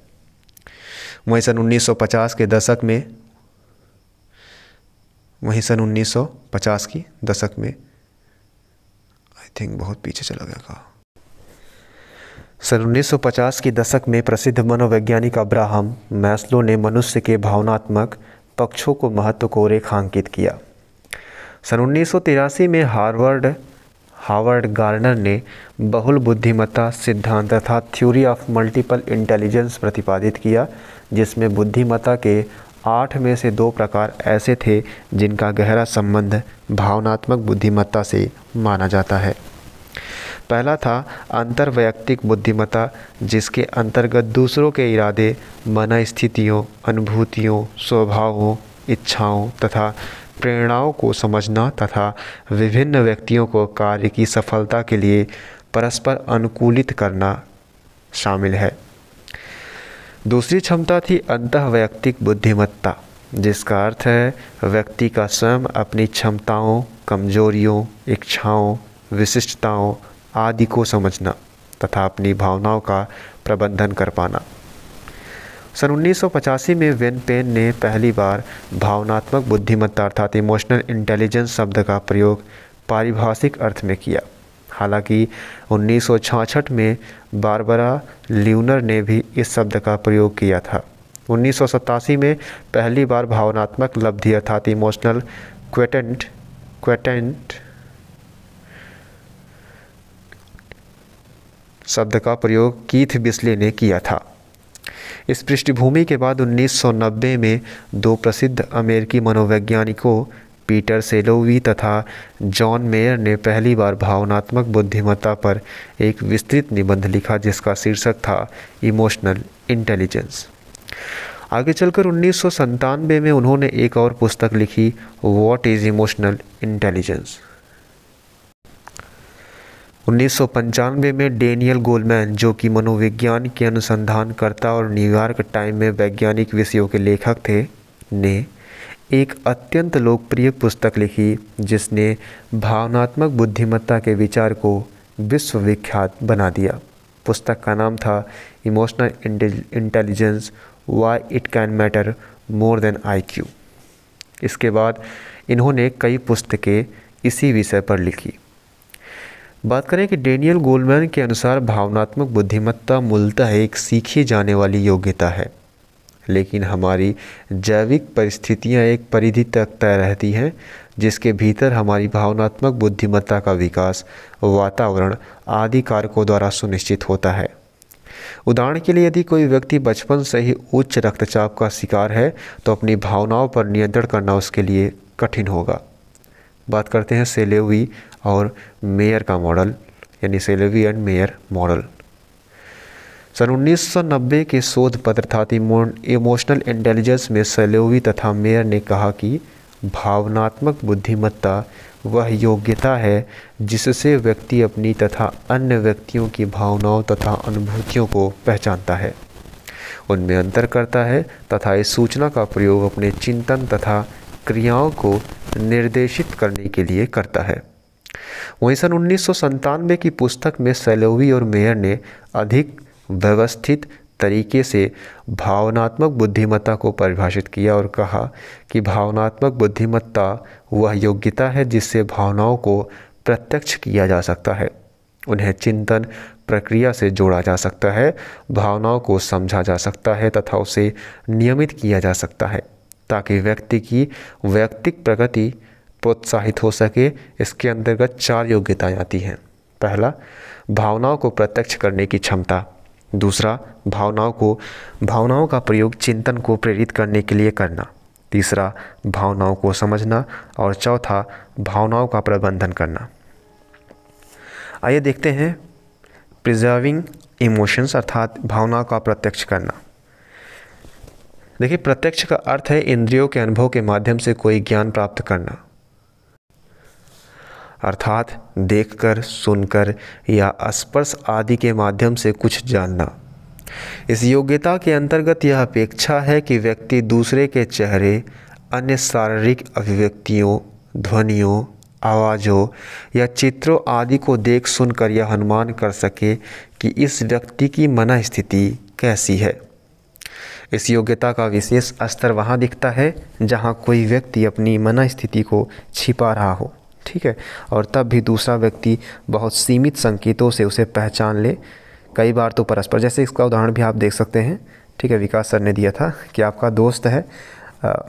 वहीं सन 1950 के दशक में वहीं सन 1950 की दशक में आई थिंक बहुत पीछे चला गया कहा सन 1950 के दशक में प्रसिद्ध मनोवैज्ञानिक अब्राहम मैस्लो ने मनुष्य के भावनात्मक पक्षों को महत्व को रेखांकित किया सन उन्नीस में हार्वर्ड हार्वर्ड गार्डनर ने बहुल बुद्धिमत्ता सिद्धांत तथा थ्योरी ऑफ मल्टीपल इंटेलिजेंस प्रतिपादित किया जिसमें बुद्धिमत्ता के आठ में से दो प्रकार ऐसे थे जिनका गहरा संबंध भावनात्मक बुद्धिमत्ता से माना जाता है पहला था अंतर्वैयक्तिक बुद्धिमत्ता जिसके अंतर्गत दूसरों के इरादे मनस्थितियों स्थितियों अनुभूतियों स्वभावों इच्छाओं तथा प्रेरणाओं को समझना तथा विभिन्न व्यक्तियों को कार्य की सफलता के लिए परस्पर अनुकूलित करना शामिल है दूसरी क्षमता थी अंतःवैयक्तिक बुद्धिमत्ता जिसका अर्थ है व्यक्ति का स्वयं अपनी क्षमताओं कमजोरियों इच्छाओं विशिष्टताओं आदि को समझना तथा अपनी भावनाओं का प्रबंधन कर पाना सन उन्नीस में वेन पेन ने पहली बार भावनात्मक बुद्धिमत्ता अर्थात इमोशनल इंटेलिजेंस शब्द का प्रयोग पारिभाषिक अर्थ में किया हालांकि 1966 में बारबरा ल्यूनर ने भी इस शब्द का प्रयोग किया था उन्नीस में पहली बार भावनात्मक लब्धि अर्थात इमोशनल क्वेटेंट क्वेटेंट शब्द का प्रयोग कीथ बिस्ले ने किया था इस पृष्ठभूमि के बाद 1990 में दो प्रसिद्ध अमेरिकी मनोवैज्ञानिकों पीटर सेलोवी तथा जॉन मेयर ने पहली बार भावनात्मक बुद्धिमत्ता पर एक विस्तृत निबंध लिखा जिसका शीर्षक था इमोशनल इंटेलिजेंस आगे चलकर उन्नीस में उन्होंने एक और पुस्तक लिखी वॉट इज़ इमोशनल इंटेलिजेंस उन्नीस में डेनियल गोलमैन जो कि मनोविज्ञान के अनुसंधानकर्ता और न्यूयॉर्क टाइम में वैज्ञानिक विषयों के लेखक थे ने एक अत्यंत लोकप्रिय पुस्तक लिखी जिसने भावनात्मक बुद्धिमत्ता के विचार को विश्वविख्यात बना दिया पुस्तक का नाम था emotional intelligence why it can matter more than IQ इसके बाद इन्होंने कई पुस्तकें इसी विषय पर लिखीं बात करें कि डेनियल गोलमैन के अनुसार भावनात्मक बुद्धिमत्ता मूलतः एक सीखी जाने वाली योग्यता है लेकिन हमारी जैविक परिस्थितियाँ एक परिधि तक तय रहती हैं जिसके भीतर हमारी भावनात्मक बुद्धिमत्ता का विकास वातावरण आदि कारकों द्वारा सुनिश्चित होता है उदाहरण के लिए यदि कोई व्यक्ति बचपन से ही उच्च रक्तचाप का शिकार है तो अपनी भावनाओं पर नियंत्रण करना उसके लिए कठिन होगा बात करते हैं सेलेवी और मेयर का मॉडल यानी सेलवी एंड मेयर मॉडल सन 1990 के शोध पत्र था इमोशनल इंटेलिजेंस में सेलेवी तथा मेयर ने कहा कि भावनात्मक बुद्धिमत्ता वह योग्यता है जिससे व्यक्ति अपनी तथा अन्य व्यक्तियों की भावनाओं तथा अनुभूतियों को पहचानता है उनमें अंतर करता है तथा इस सूचना का प्रयोग अपने चिंतन तथा क्रियाओं को निर्देशित करने के लिए करता है वहीं सन उन्नीस की पुस्तक में सेलोवी और मेयर ने अधिक व्यवस्थित तरीके से भावनात्मक बुद्धिमत्ता को परिभाषित किया और कहा कि भावनात्मक बुद्धिमत्ता वह योग्यता है जिससे भावनाओं को प्रत्यक्ष किया जा सकता है उन्हें चिंतन प्रक्रिया से जोड़ा जा सकता है भावनाओं को समझा जा सकता है तथा उसे नियमित किया जा सकता है ताकि व्यक्ति की व्यक्तिक प्रगति प्रोत्साहित हो सके इसके अंतर्गत चार योग्यताएं आती हैं पहला भावनाओं को प्रत्यक्ष करने की क्षमता दूसरा भावनाओं को भावनाओं का प्रयोग चिंतन को प्रेरित करने के लिए करना तीसरा भावनाओं को समझना और चौथा भावनाओं का प्रबंधन करना आइए देखते हैं प्रिजर्विंग इमोशंस अर्थात भावना का प्रत्यक्ष करना देखिए प्रत्यक्ष का अर्थ है इंद्रियों के अनुभव के माध्यम से कोई ज्ञान प्राप्त करना अर्थात देखकर सुनकर या स्पर्श आदि के माध्यम से कुछ जानना इस योग्यता के अंतर्गत यह अपेक्षा है कि व्यक्ति दूसरे के चेहरे अन्य शारीरिक अभिव्यक्तियों ध्वनियों आवाज़ों या चित्रों आदि को देख सुनकर यह अनुमान कर सके कि इस व्यक्ति की मना स्थिति कैसी है इस योग्यता का विशेष स्तर वहाँ दिखता है जहाँ कोई व्यक्ति अपनी मना स्थिति को छिपा रहा हो ठीक है और तब भी दूसरा व्यक्ति बहुत सीमित संकेतों से उसे पहचान ले कई बार तो परस्पर जैसे इसका उदाहरण भी आप देख सकते हैं ठीक है विकास सर ने दिया था कि आपका दोस्त है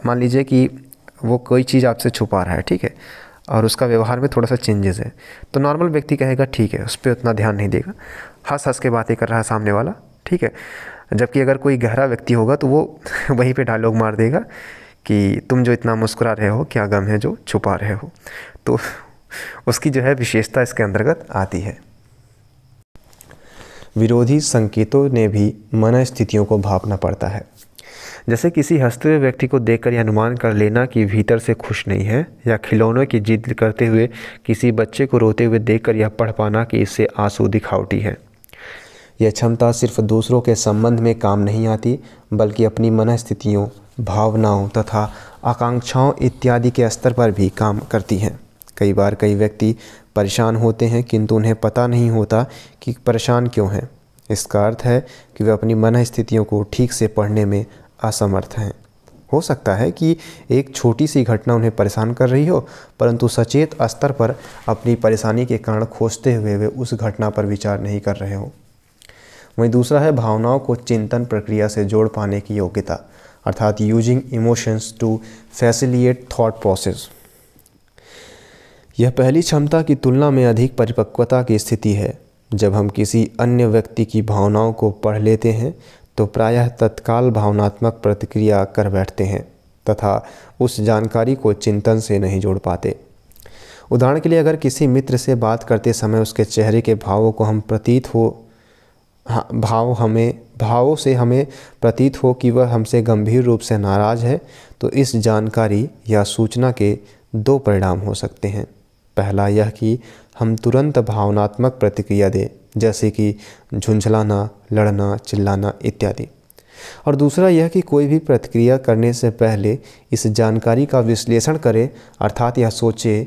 मान लीजिए कि वो कोई चीज़ आपसे छुपा रहा है ठीक है और उसका व्यवहार में थोड़ा सा चेंजेस है तो नॉर्मल व्यक्ति कहेगा ठीक है उस पर उतना ध्यान नहीं देगा हंस हंस के बातें कर रहा है सामने वाला ठीक है जबकि अगर कोई गहरा व्यक्ति होगा तो वो वहीं पे डायलॉग मार देगा कि तुम जो इतना मुस्कुरा रहे हो क्या गम है जो छुपा रहे हो तो उसकी जो है विशेषता इसके अंतर्गत आती है विरोधी संकेतों ने भी मन स्थितियों को भापना पड़ता है जैसे किसी हंसते हुए व्यक्ति को देखकर यह अनुमान कर लेना कि भीतर से खुश नहीं है या खिलौनों की जिद करते हुए किसी बच्चे को रोते हुए देखकर यह पढ़ पाना कि इससे आंसू दिखावटी है यह क्षमता सिर्फ दूसरों के संबंध में काम नहीं आती बल्कि अपनी मनस्थितियों भावनाओं तथा आकांक्षाओं इत्यादि के स्तर पर भी काम करती हैं कई बार कई व्यक्ति परेशान होते हैं किंतु उन्हें पता नहीं होता कि परेशान क्यों हैं इसका अर्थ है कि वे अपनी मन स्थितियों को ठीक से पढ़ने में असमर्थ हैं हो सकता है कि एक छोटी सी घटना उन्हें परेशान कर रही हो परंतु सचेत स्तर पर अपनी परेशानी के कारण खोजते हुए वे उस घटना पर विचार नहीं कर रहे हों वहीं दूसरा है भावनाओं को चिंतन प्रक्रिया से जोड़ पाने की योग्यता अर्थात using emotions to facilitate thought process यह पहली क्षमता की तुलना में अधिक परिपक्वता की स्थिति है जब हम किसी अन्य व्यक्ति की भावनाओं को पढ़ लेते हैं तो प्रायः तत्काल भावनात्मक प्रतिक्रिया कर बैठते हैं तथा उस जानकारी को चिंतन से नहीं जोड़ पाते उदाहरण के लिए अगर किसी मित्र से बात करते समय उसके चेहरे के भावों को हम प्रतीत हो भाव हमें भावों से हमें प्रतीत हो कि वह हमसे गंभीर रूप से नाराज़ है तो इस जानकारी या सूचना के दो परिणाम हो सकते हैं पहला यह कि हम तुरंत भावनात्मक प्रतिक्रिया दें जैसे कि झुंझलाना लड़ना चिल्लाना इत्यादि और दूसरा यह कि कोई भी प्रतिक्रिया करने से पहले इस जानकारी का विश्लेषण करें अर्थात यह सोचे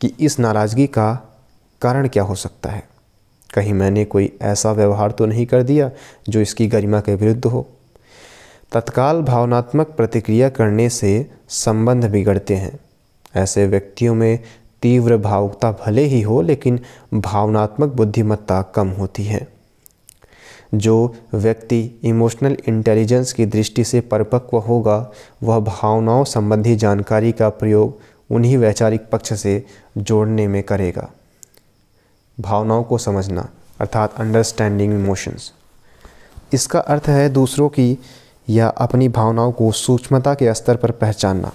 कि इस नाराज़गी का कारण क्या हो सकता है कहीं मैंने कोई ऐसा व्यवहार तो नहीं कर दिया जो इसकी गरिमा के विरुद्ध हो तत्काल भावनात्मक प्रतिक्रिया करने से संबंध बिगड़ते हैं ऐसे व्यक्तियों में तीव्र भावुकता भले ही हो लेकिन भावनात्मक बुद्धिमत्ता कम होती है जो व्यक्ति इमोशनल इंटेलिजेंस की दृष्टि से परिपक्व होगा वह भावनाओं संबंधी जानकारी का प्रयोग उन्हीं वैचारिक पक्ष से जोड़ने में करेगा भावनाओं को समझना अर्थात अंडरस्टैंडिंग इमोशंस इसका अर्थ है दूसरों की या अपनी भावनाओं को सूक्ष्मता के स्तर पर पहचानना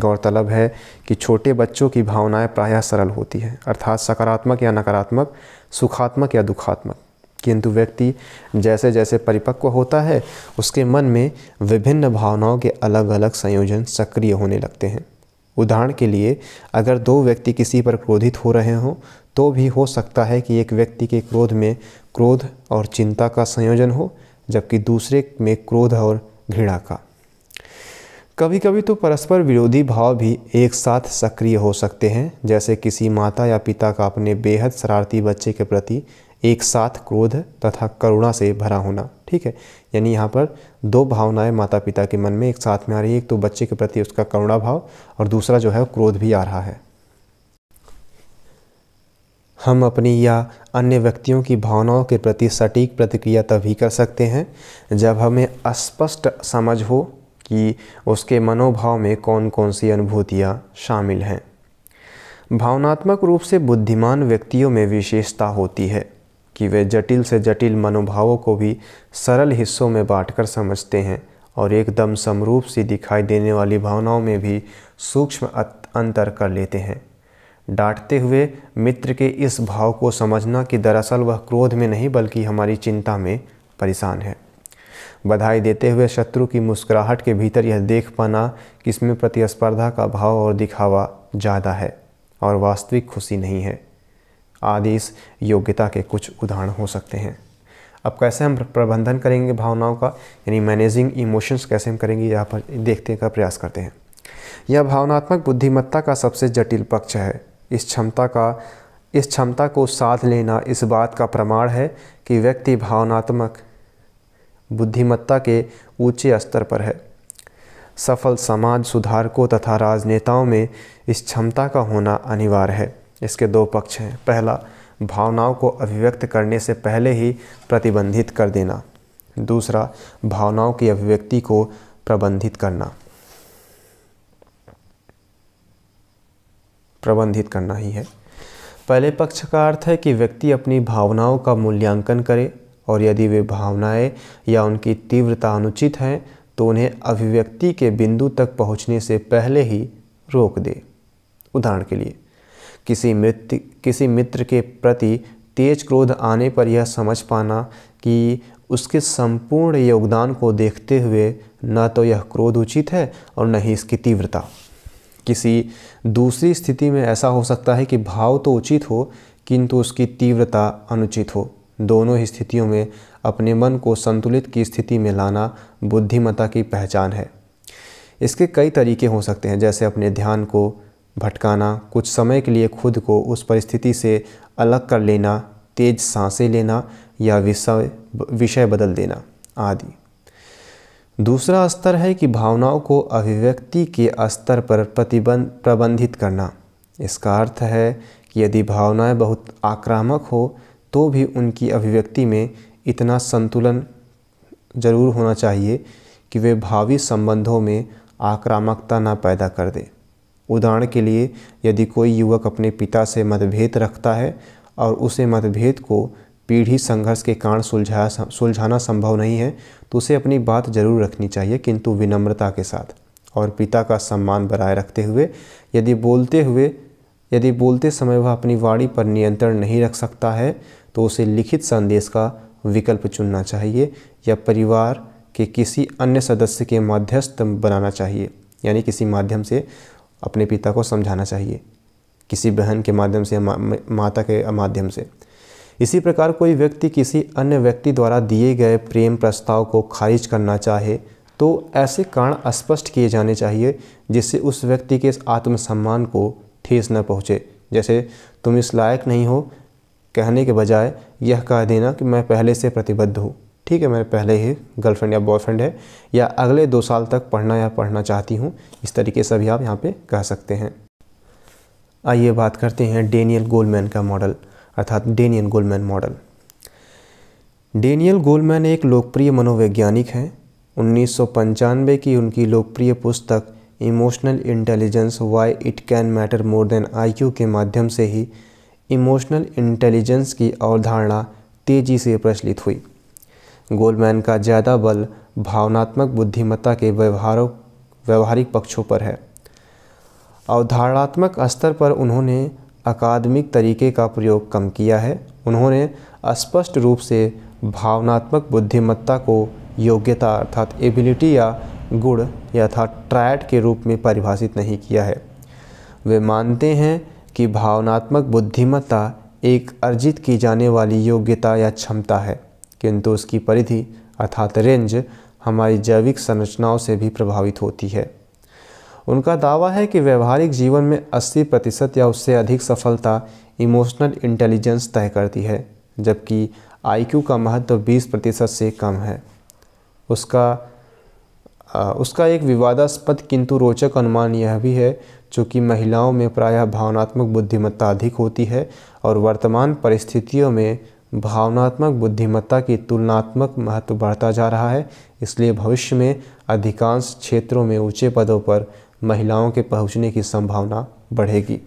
गौरतलब है कि छोटे बच्चों की भावनाएं प्रायः सरल होती हैं अर्थात सकारात्मक या नकारात्मक सुखात्मक या दुखात्मक किंतु व्यक्ति जैसे जैसे परिपक्व होता है उसके मन में विभिन्न भावनाओं के अलग अलग संयोजन सक्रिय होने लगते हैं उदाहरण के लिए अगर दो व्यक्ति किसी पर क्रोधित हो रहे हों तो भी हो सकता है कि एक व्यक्ति के क्रोध में क्रोध और चिंता का संयोजन हो जबकि दूसरे में क्रोध और घृणा का कभी कभी तो परस्पर विरोधी भाव भी एक साथ सक्रिय हो सकते हैं जैसे किसी माता या पिता का अपने बेहद शरारती बच्चे के प्रति एक साथ क्रोध तथा करुणा से भरा होना ठीक है यानी यहाँ पर दो भावनाएं माता पिता के मन में एक साथ में आ रही है एक तो बच्चे के प्रति उसका करुणा भाव और दूसरा जो है क्रोध भी आ रहा है हम अपनी या अन्य व्यक्तियों की भावनाओं के प्रति सटीक प्रतिक्रिया तभी कर सकते हैं जब हमें स्पष्ट समझ हो कि उसके मनोभाव में कौन कौन सी अनुभूतियाँ शामिल हैं भावनात्मक रूप से बुद्धिमान व्यक्तियों में विशेषता होती है कि वे जटिल से जटिल मनोभावों को भी सरल हिस्सों में बांटकर समझते हैं और एकदम समरूप सी दिखाई देने वाली भावनाओं में भी सूक्ष्म अंतर कर लेते हैं डांटते हुए मित्र के इस भाव को समझना कि दरअसल वह क्रोध में नहीं बल्कि हमारी चिंता में परेशान है बधाई देते हुए शत्रु की मुस्कुराहट के भीतर यह देख पाना कि इसमें प्रतिस्पर्धा का भाव और दिखावा ज़्यादा है और वास्तविक खुशी नहीं है आदि इस योग्यता के कुछ उदाहरण हो सकते हैं अब कैसे हम प्रबंधन करेंगे भावनाओं का यानी मैनेजिंग इमोशंस कैसे हम करेंगे यहाँ पर देखने का प्रयास करते हैं यह भावनात्मक बुद्धिमत्ता का सबसे जटिल पक्ष है इस क्षमता का इस क्षमता को साथ लेना इस बात का प्रमाण है कि व्यक्ति भावनात्मक बुद्धिमत्ता के ऊंचे स्तर पर है सफल समाज सुधारकों तथा राजनेताओं में इस क्षमता का होना अनिवार्य है इसके दो पक्ष हैं पहला भावनाओं को अभिव्यक्त करने से पहले ही प्रतिबंधित कर देना दूसरा भावनाओं की अभिव्यक्ति को प्रबंधित करना प्रबंधित करना ही है पहले पक्ष का अर्थ है कि व्यक्ति अपनी भावनाओं का मूल्यांकन करे और यदि वे भावनाएं या उनकी तीव्रता अनुचित हैं तो उन्हें अभिव्यक्ति के बिंदु तक पहुंचने से पहले ही रोक दे उदाहरण के लिए किसी मित्र किसी मित्र के प्रति तेज क्रोध आने पर यह समझ पाना कि उसके संपूर्ण योगदान को देखते हुए न तो यह क्रोध उचित है और न ही इसकी तीव्रता किसी दूसरी स्थिति में ऐसा हो सकता है कि भाव तो उचित हो किंतु उसकी तीव्रता अनुचित हो दोनों ही स्थितियों में अपने मन को संतुलित की स्थिति में लाना बुद्धिमता की पहचान है इसके कई तरीके हो सकते हैं जैसे अपने ध्यान को भटकाना कुछ समय के लिए खुद को उस परिस्थिति से अलग कर लेना तेज सांसें लेना या विषय विषय बदल देना आदि दूसरा स्तर है कि भावनाओं को अभिव्यक्ति के स्तर पर प्रतिबंध प्रबंधित करना इसका अर्थ है कि यदि भावनाएं बहुत आक्रामक हो तो भी उनकी अभिव्यक्ति में इतना संतुलन जरूर होना चाहिए कि वे भावी संबंधों में आक्रामकता ना पैदा कर दे उदाहरण के लिए यदि कोई युवक अपने पिता से मतभेद रखता है और उसे मतभेद को पीढ़ी संघर्ष के कारण सुलझाया सुलझाना संभव नहीं है तो उसे अपनी बात जरूर रखनी चाहिए किंतु विनम्रता के साथ और पिता का सम्मान बनाए रखते हुए यदि बोलते हुए यदि बोलते समय वह अपनी वाणी पर नियंत्रण नहीं रख सकता है तो उसे लिखित संदेश का विकल्प चुनना चाहिए या परिवार के किसी अन्य सदस्य के मध्यस्थ बनाना चाहिए यानी किसी माध्यम से अपने पिता को समझाना चाहिए किसी बहन के माध्यम से मा, माता के माध्यम से इसी प्रकार कोई व्यक्ति किसी अन्य व्यक्ति द्वारा दिए गए प्रेम प्रस्ताव को खारिज करना चाहे तो ऐसे कारण स्पष्ट किए जाने चाहिए जिससे उस व्यक्ति के आत्मसम्मान को ठेस न पहुँचे जैसे तुम इस लायक नहीं हो कहने के बजाय यह कह देना कि मैं पहले से प्रतिबद्ध हूँ ठीक है मेरे पहले ही गर्लफ्रेंड या बॉयफ्रेंड है या अगले दो साल तक पढ़ना या पढ़ना चाहती हूँ इस तरीके से भी आप यहाँ पे कह सकते हैं आइए बात करते हैं डेनियल गोलमैन का मॉडल अर्थात Daniel Goleman model Daniel Goleman एक लोकप्रिय मनोवैज्ञानिक हैं उन्नीस की उनकी लोकप्रिय पुस्तक emotional intelligence why it can matter more than IQ के माध्यम से ही इमोशनल इंटेलिजेंस की अवधारणा तेजी से प्रचलित हुई गोलमैन का ज़्यादा बल भावनात्मक बुद्धिमत्ता के व्यवहारों व्यवहारिक पक्षों पर है अवधारणात्मक स्तर पर उन्होंने अकादमिक तरीके का प्रयोग कम किया है उन्होंने स्पष्ट रूप से भावनात्मक बुद्धिमत्ता को योग्यता अर्थात एबिलिटी या गुण या था ट्रैट के रूप में परिभाषित नहीं किया है वे मानते हैं कि भावनात्मक बुद्धिमत्ता एक अर्जित की जाने वाली योग्यता या क्षमता है किंतु उसकी परिधि अर्थात रेंज हमारी जैविक संरचनाओं से भी प्रभावित होती है उनका दावा है कि व्यवहारिक जीवन में 80 प्रतिशत या उससे अधिक सफलता इमोशनल इंटेलिजेंस तय करती है जबकि आईक्यू का महत्व 20 प्रतिशत से कम है उसका उसका एक विवादास्पद किंतु रोचक अनुमान यह भी है चूँकि महिलाओं में प्रायः भावनात्मक बुद्धिमत्ता अधिक होती है और वर्तमान परिस्थितियों में भावनात्मक बुद्धिमत्ता की तुलनात्मक महत्व बढ़ता जा रहा है इसलिए भविष्य में अधिकांश क्षेत्रों में ऊंचे पदों पर महिलाओं के पहुंचने की संभावना बढ़ेगी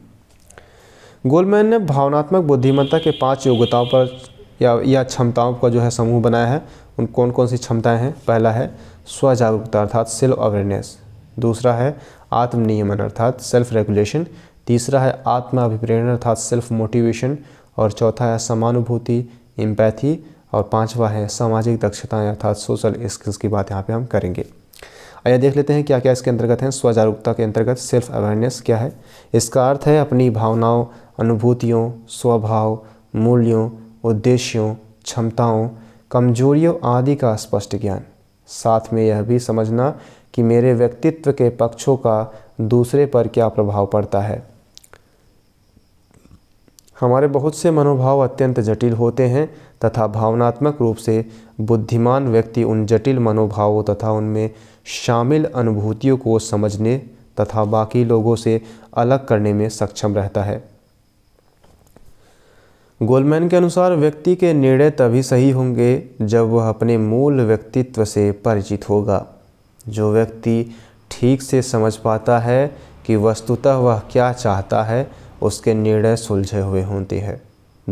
गोलमैन ने भावनात्मक बुद्धिमत्ता के पांच योग्यताओं पर या या क्षमताओं का जो है समूह बनाया है उन कौन कौन सी क्षमताएं हैं पहला है स्व जागरूकता अर्थात सेल्फ अवेयरनेस दूसरा है आत्मनियमन अर्थात सेल्फ रेगुलेशन तीसरा है आत्म अभिप्रेरण अर्थात सेल्फ मोटिवेशन और चौथा है समानुभूति एम्पैथी और पांचवा है सामाजिक दक्षताएँ अर्थात सोशल स्किल्स की बात यहाँ पे हम करेंगे आइए देख लेते हैं क्या क्या इसके अंतर्गत हैं स्व जागरूकता के अंतर्गत सेल्फ अवेयरनेस क्या है इसका अर्थ है अपनी भावनाओं अनुभूतियों स्वभाव मूल्यों उद्देश्यों क्षमताओं कमजोरियों आदि का स्पष्ट ज्ञान साथ में यह भी समझना कि मेरे व्यक्तित्व के पक्षों का दूसरे पर क्या प्रभाव पड़ता है हमारे बहुत से मनोभाव अत्यंत जटिल होते हैं तथा भावनात्मक रूप से बुद्धिमान व्यक्ति उन जटिल मनोभावों तथा उनमें शामिल अनुभूतियों को समझने तथा बाकी लोगों से अलग करने में सक्षम रहता है गोलमैन के अनुसार व्यक्ति के निर्णय तभी सही होंगे जब वह अपने मूल व्यक्तित्व से परिचित होगा जो व्यक्ति ठीक से समझ पाता है कि वस्तुतः वह क्या चाहता है उसके निर्णय सुलझे हुए होते हैं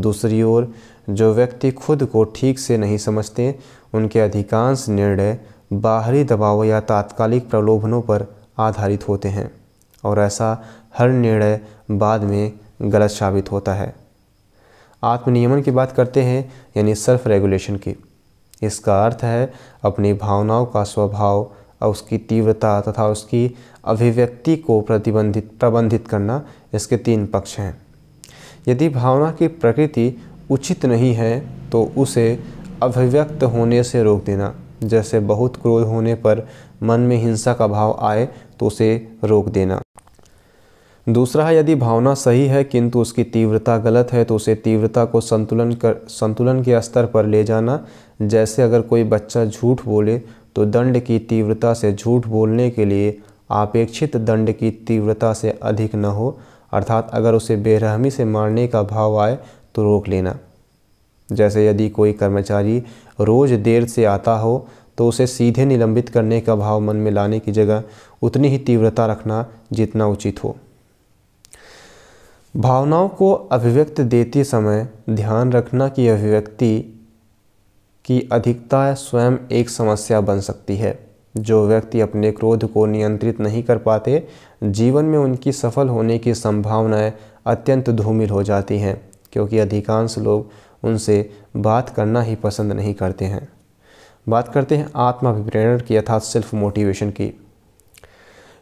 दूसरी ओर जो व्यक्ति खुद को ठीक से नहीं समझते उनके अधिकांश निर्णय बाहरी दबाव या तात्कालिक प्रलोभनों पर आधारित होते हैं और ऐसा हर निर्णय बाद में गलत साबित होता है आत्मनियमन की बात करते हैं यानी सेल्फ रेगुलेशन की इसका अर्थ है अपनी भावनाओं का स्वभाव और उसकी तीव्रता तथा उसकी अभिव्यक्ति को प्रतिबंधित प्रबंधित करना इसके तीन पक्ष हैं यदि भावना की प्रकृति उचित नहीं है तो उसे अभिव्यक्त होने से रोक देना जैसे बहुत क्रोध होने पर मन में हिंसा का भाव आए तो उसे रोक देना दूसरा है यदि भावना सही है किंतु उसकी तीव्रता गलत है तो उसे तीव्रता को संतुलन कर संतुलन के स्तर पर ले जाना जैसे अगर कोई बच्चा झूठ बोले तो दंड की तीव्रता से झूठ बोलने के लिए अपेक्षित दंड की तीव्रता से अधिक न हो अर्थात अगर उसे बेरहमी से मारने का भाव आए तो रोक लेना जैसे यदि कोई कर्मचारी रोज़ देर से आता हो तो उसे सीधे निलंबित करने का भाव मन में लाने की जगह उतनी ही तीव्रता रखना जितना उचित हो भावनाओं को अभिव्यक्त देते समय ध्यान रखना कि अभिव्यक्ति की अधिकता स्वयं एक समस्या बन सकती है जो व्यक्ति अपने क्रोध को नियंत्रित नहीं कर पाते जीवन में उनकी सफल होने की संभावनाएं अत्यंत धूमिल हो जाती हैं क्योंकि अधिकांश लोग उनसे बात करना ही पसंद नहीं करते हैं बात करते हैं आत्माभिप्रेरण की अर्थात सेल्फ मोटिवेशन की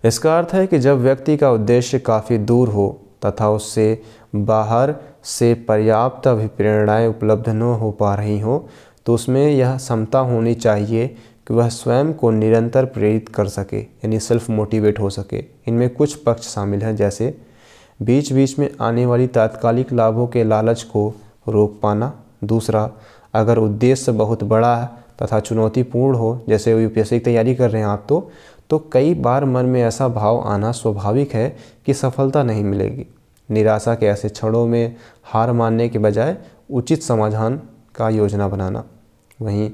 इसका अर्थ है कि जब व्यक्ति का उद्देश्य काफ़ी दूर हो तथा उससे बाहर से पर्याप्त अभिप्रेरणाएँ उपलब्ध न हो पा रही हों तो उसमें यह क्षमता होनी चाहिए कि वह स्वयं को निरंतर प्रेरित कर सके यानी सेल्फ मोटिवेट हो सके इनमें कुछ पक्ष शामिल हैं जैसे बीच बीच में आने वाली तात्कालिक लाभों के लालच को रोक पाना दूसरा अगर उद्देश्य बहुत बड़ा है तथा चुनौतीपूर्ण हो जैसे यूपीएससी की तैयारी कर रहे हैं आप तो तो कई बार मन में ऐसा भाव आना स्वाभाविक है कि सफलता नहीं मिलेगी निराशा के ऐसे क्षणों में हार मानने के बजाय उचित समाधान का योजना बनाना वहीं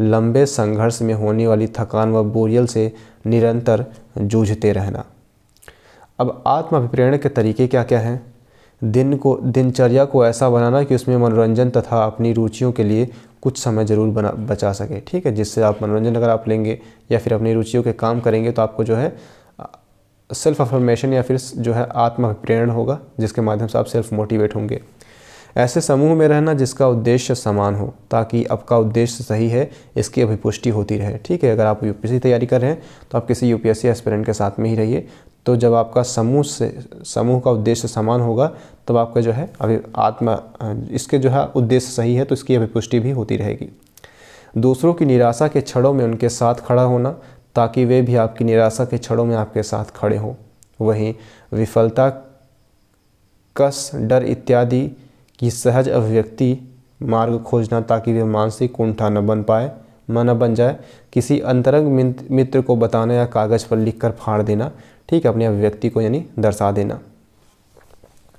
लंबे संघर्ष में होने वाली थकान व बोरियल से निरंतर जूझते रहना अब आत्माभिप्रेरण के तरीके क्या क्या हैं दिन को दिनचर्या को ऐसा बनाना कि उसमें मनोरंजन तथा अपनी रुचियों के लिए कुछ समय ज़रूर बना बचा सके ठीक है जिससे आप मनोरंजन अगर आप लेंगे या फिर अपनी रुचियों के काम करेंगे तो आपको जो है सेल्फ अफर्मेशन या फिर जो है आत्म प्रेरण होगा जिसके माध्यम से आप सेल्फ मोटिवेट होंगे ऐसे समूह में रहना जिसका उद्देश्य समान हो ताकि आपका उद्देश्य सही है इसकी अभिपुष्टि होती रहे ठीक है अगर आप यूपीएससी तैयारी कर रहे हैं तो आप किसी यूपीएससी एस्पिरेंट के साथ में ही रहिए तो जब आपका समूह से समूह का उद्देश्य समान होगा तब तो आपका जो है अभी आत्मा इसके जो है उद्देश्य सही है तो इसकी अभिपुष्टि भी होती रहेगी दूसरों की निराशा के क्षणों में उनके साथ खड़ा होना ताकि वे भी आपकी निराशा के क्षणों में आपके साथ खड़े हों वहीं विफलता कस डर इत्यादि की सहज अभिव्यक्ति मार्ग खोजना ताकि वे मानसिक कुंठा न बन पाए मन बन जाए किसी अंतरंग मित्र को बताना या कागज़ पर लिखकर फाड़ देना ठीक है अपने अभिव्यक्ति को यानी दर्शा देना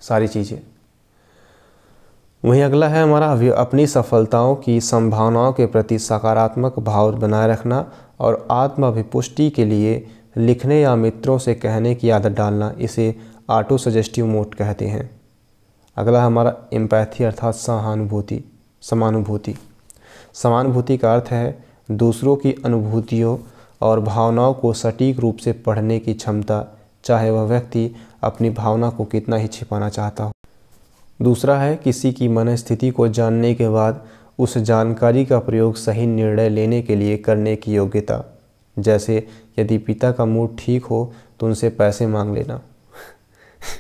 सारी चीज़ें वहीं अगला है हमारा अपनी सफलताओं की संभावनाओं के प्रति सकारात्मक भाव बनाए रखना और आत्माभिपुष्टि के लिए लिखने या मित्रों से कहने की आदत डालना इसे ऑटो सजेस्टिव मोड कहते हैं अगला हमारा एम्पैथी अर्थात सहानुभूति समानुभूति समानुभूति का अर्थ है दूसरों की अनुभूतियों और भावनाओं को सटीक रूप से पढ़ने की क्षमता चाहे वह व्यक्ति अपनी भावना को कितना ही छिपाना चाहता हो दूसरा है किसी की मनस्थिति को जानने के बाद उस जानकारी का प्रयोग सही निर्णय लेने के लिए करने की योग्यता जैसे यदि पिता का मूड ठीक हो तो उनसे पैसे मांग लेना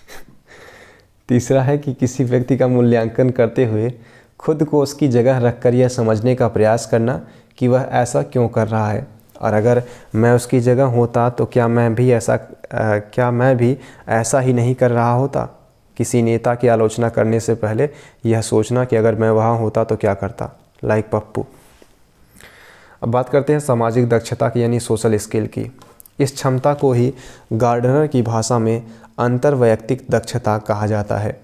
तीसरा है कि किसी व्यक्ति का मूल्यांकन करते हुए खुद को उसकी जगह रखकर यह समझने का प्रयास करना कि वह ऐसा क्यों कर रहा है और अगर मैं उसकी जगह होता तो क्या मैं भी ऐसा आ, क्या मैं भी ऐसा ही नहीं कर रहा होता किसी नेता की आलोचना करने से पहले यह सोचना कि अगर मैं वहाँ होता तो क्या करता लाइक पप्पू अब बात करते हैं सामाजिक दक्षता की यानी सोशल स्किल की इस क्षमता को ही गार्डनर की भाषा में अंतर्वैयक्तिक दक्षता कहा जाता है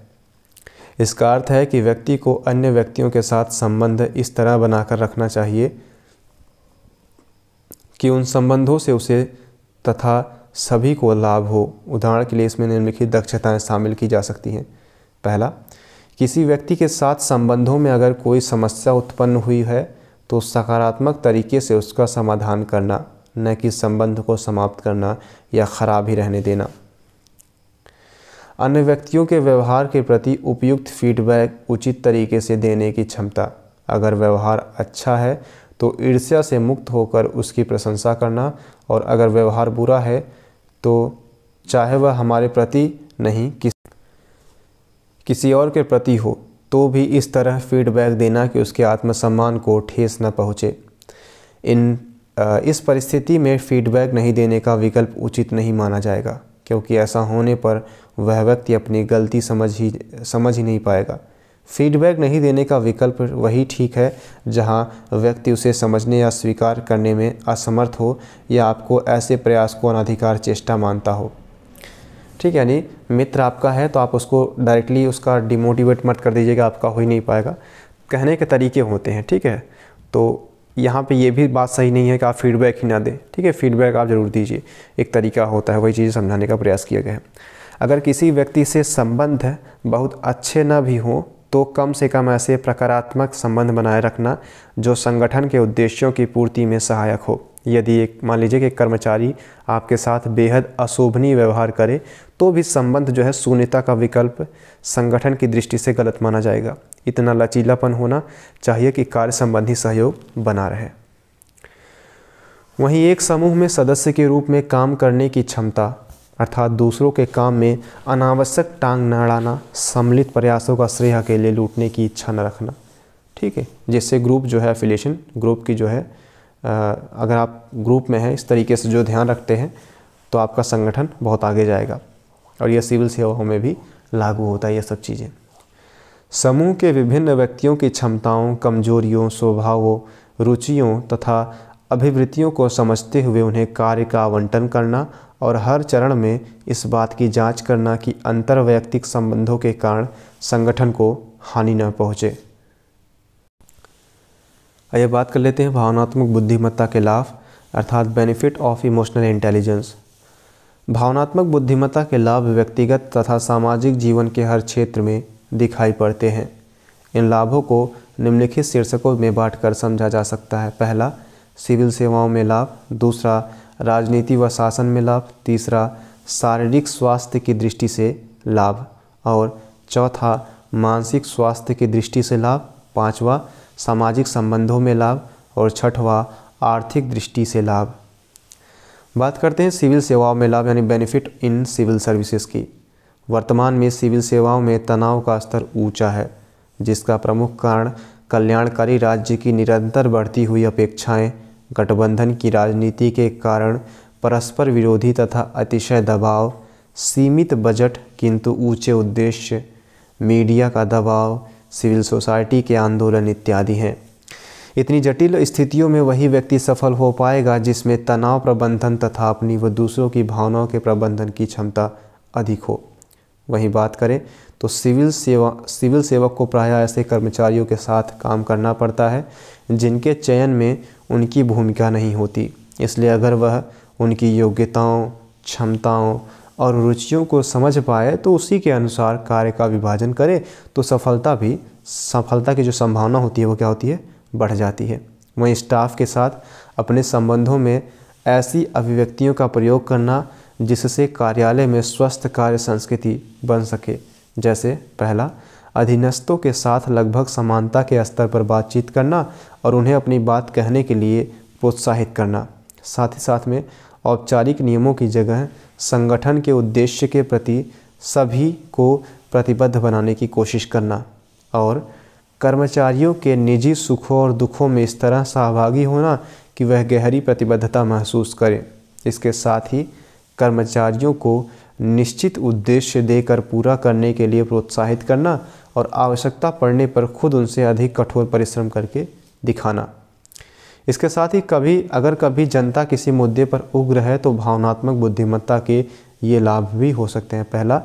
इसका अर्थ है कि व्यक्ति को अन्य व्यक्तियों के साथ संबंध इस तरह बनाकर रखना चाहिए कि उन संबंधों से उसे तथा सभी को लाभ हो उदाहरण के लिए इसमें निम्नलिखित दक्षताएं शामिल की जा सकती हैं पहला किसी व्यक्ति के साथ संबंधों में अगर कोई समस्या उत्पन्न हुई है तो सकारात्मक तरीके से उसका समाधान करना न कि संबंध को समाप्त करना या खराब ही रहने देना अन्य व्यक्तियों के व्यवहार के प्रति उपयुक्त फीडबैक उचित तरीके से देने की क्षमता अगर व्यवहार अच्छा है तो ईर्ष्या से मुक्त होकर उसकी प्रशंसा करना और अगर व्यवहार बुरा है तो चाहे वह हमारे प्रति नहीं किस किसी और के प्रति हो तो भी इस तरह फीडबैक देना कि उसके आत्मसम्मान को ठेस न पहुँचे इन इस परिस्थिति में फीडबैक नहीं देने का विकल्प उचित नहीं माना जाएगा क्योंकि ऐसा होने पर वह व्यक्ति अपनी गलती समझ ही समझ ही नहीं पाएगा फीडबैक नहीं देने का विकल्प वही ठीक है जहां व्यक्ति उसे समझने या स्वीकार करने में असमर्थ हो या आपको ऐसे प्रयास को अनाधिकार चेष्टा मानता हो ठीक है यानी मित्र आपका है तो आप उसको डायरेक्टली उसका डिमोटिवेट मत कर दीजिएगा आपका हो ही नहीं पाएगा कहने के तरीके होते हैं ठीक है तो यहाँ पे ये भी बात सही नहीं है कि आप फीडबैक ही ना दें ठीक है फीडबैक आप ज़रूर दीजिए एक तरीका होता है वही चीज़ें समझाने का प्रयास किया गया है अगर किसी व्यक्ति से संबंध बहुत अच्छे ना भी हों तो कम से कम ऐसे प्रकारात्मक संबंध बनाए रखना जो संगठन के उद्देश्यों की पूर्ति में सहायक हो यदि एक मान लीजिए कि कर्मचारी आपके साथ बेहद अशोभनीय व्यवहार करे तो भी संबंध जो है शून्यता का विकल्प संगठन की दृष्टि से गलत माना जाएगा इतना लचीलापन होना चाहिए कि कार्य संबंधी सहयोग बना रहे वहीं एक समूह में सदस्य के रूप में काम करने की क्षमता अर्थात दूसरों के काम में अनावश्यक टांग न अड़ाना सम्मिलित प्रयासों का श्रेय अकेले लूटने की इच्छा न रखना ठीक है जिससे ग्रुप जो है एफिलेशन ग्रुप की जो है अगर आप ग्रुप में हैं इस तरीके से जो ध्यान रखते हैं तो आपका संगठन बहुत आगे जाएगा और यह सिविल सेवाओं में भी लागू होता है यह सब चीज़ें समूह के विभिन्न व्यक्तियों की क्षमताओं कमजोरियों स्वभावों रुचियों तथा अभिवृत्तियों को समझते हुए उन्हें कार्य का आवंटन करना और हर चरण में इस बात की जांच करना कि अंतर्वैयक्तिक संबंधों के कारण संगठन को हानि न पहुँचे आइए बात कर लेते हैं भावनात्मक बुद्धिमत्ता के लाभ अर्थात बेनिफिट ऑफ इमोशनल इंटेलिजेंस भावनात्मक बुद्धिमत्ता के लाभ व्यक्तिगत तथा सामाजिक जीवन के हर क्षेत्र में दिखाई पड़ते हैं इन लाभों को निम्नलिखित शीर्षकों में बांटकर समझा जा सकता है पहला सिविल सेवाओं में लाभ दूसरा राजनीति व शासन में लाभ तीसरा शारीरिक स्वास्थ्य की दृष्टि से लाभ और चौथा मानसिक स्वास्थ्य की दृष्टि से लाभ पांचवा सामाजिक संबंधों में लाभ और छठवा आर्थिक दृष्टि से लाभ बात करते हैं सिविल सेवाओं में लाभ यानी बेनिफिट इन सिविल सर्विसेज की वर्तमान में सिविल सेवाओं में तनाव का स्तर ऊंचा है जिसका प्रमुख कारण कल्याणकारी राज्य की निरंतर बढ़ती हुई अपेक्षाएं गठबंधन की राजनीति के कारण परस्पर विरोधी तथा अतिशय दबाव सीमित बजट किंतु ऊंचे उद्देश्य मीडिया का दबाव सिविल सोसाइटी के आंदोलन इत्यादि हैं इतनी जटिल स्थितियों में वही व्यक्ति सफल हो पाएगा जिसमें तनाव प्रबंधन तथा अपनी व दूसरों की भावनाओं के प्रबंधन की क्षमता अधिक हो वहीं बात करें तो सिविल सेवा सिविल सेवक को प्रायः ऐसे कर्मचारियों के साथ काम करना पड़ता है जिनके चयन में उनकी भूमिका नहीं होती इसलिए अगर वह उनकी योग्यताओं क्षमताओं और रुचियों को समझ पाए तो उसी के अनुसार कार्य का विभाजन करे तो सफलता भी सफलता की जो संभावना होती है वो क्या होती है बढ़ जाती है वहीं स्टाफ के साथ अपने संबंधों में ऐसी अभिव्यक्तियों का प्रयोग करना जिससे कार्यालय में स्वस्थ कार्य संस्कृति बन सके जैसे पहला अधीनस्थों के साथ लगभग समानता के स्तर पर बातचीत करना और उन्हें अपनी बात कहने के लिए प्रोत्साहित करना साथ ही साथ में औपचारिक नियमों की जगह संगठन के उद्देश्य के प्रति सभी को प्रतिबद्ध बनाने की कोशिश करना और कर्मचारियों के निजी सुखों और दुखों में इस तरह सहभागी होना कि वह गहरी प्रतिबद्धता महसूस करें इसके साथ ही कर्मचारियों को निश्चित उद्देश्य देकर पूरा करने के लिए प्रोत्साहित करना और आवश्यकता पड़ने पर खुद उनसे अधिक कठोर परिश्रम करके दिखाना इसके साथ ही कभी अगर कभी जनता किसी मुद्दे पर उग्र है तो भावनात्मक बुद्धिमत्ता के ये लाभ भी हो सकते हैं पहला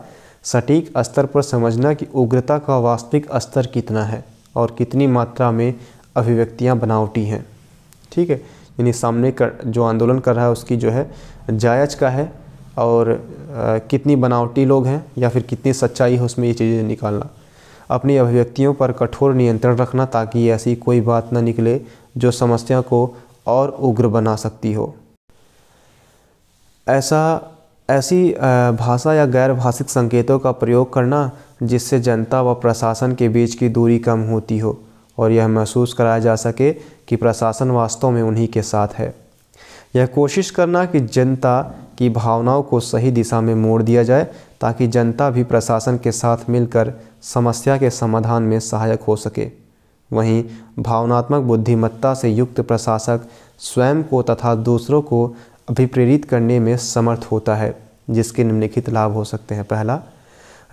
सटीक स्तर पर समझना कि उग्रता का वास्तविक स्तर कितना है और कितनी मात्रा में अभिव्यक्तियाँ बनावटी हैं ठीक है यानी सामने कर जो आंदोलन कर रहा है उसकी जो है जायज का है और आ, कितनी बनावटी लोग हैं या फिर कितनी सच्चाई है उसमें ये चीज़ें निकालना अपनी अभिव्यक्तियों पर कठोर नियंत्रण रखना ताकि ऐसी कोई बात न निकले जो समस्या को और उग्र बना सकती हो ऐसा ऐसी भाषा या गैर भाषिक संकेतों का प्रयोग करना जिससे जनता व प्रशासन के बीच की दूरी कम होती हो और यह महसूस कराया जा सके कि प्रशासन वास्तव में उन्हीं के साथ है यह कोशिश करना कि जनता की भावनाओं को सही दिशा में मोड़ दिया जाए ताकि जनता भी प्रशासन के साथ मिलकर समस्या के समाधान में सहायक हो सके वहीं भावनात्मक बुद्धिमत्ता से युक्त प्रशासक स्वयं को तथा दूसरों को अभिप्रेरित करने में समर्थ होता है जिसके निम्नलिखित लाभ हो सकते हैं पहला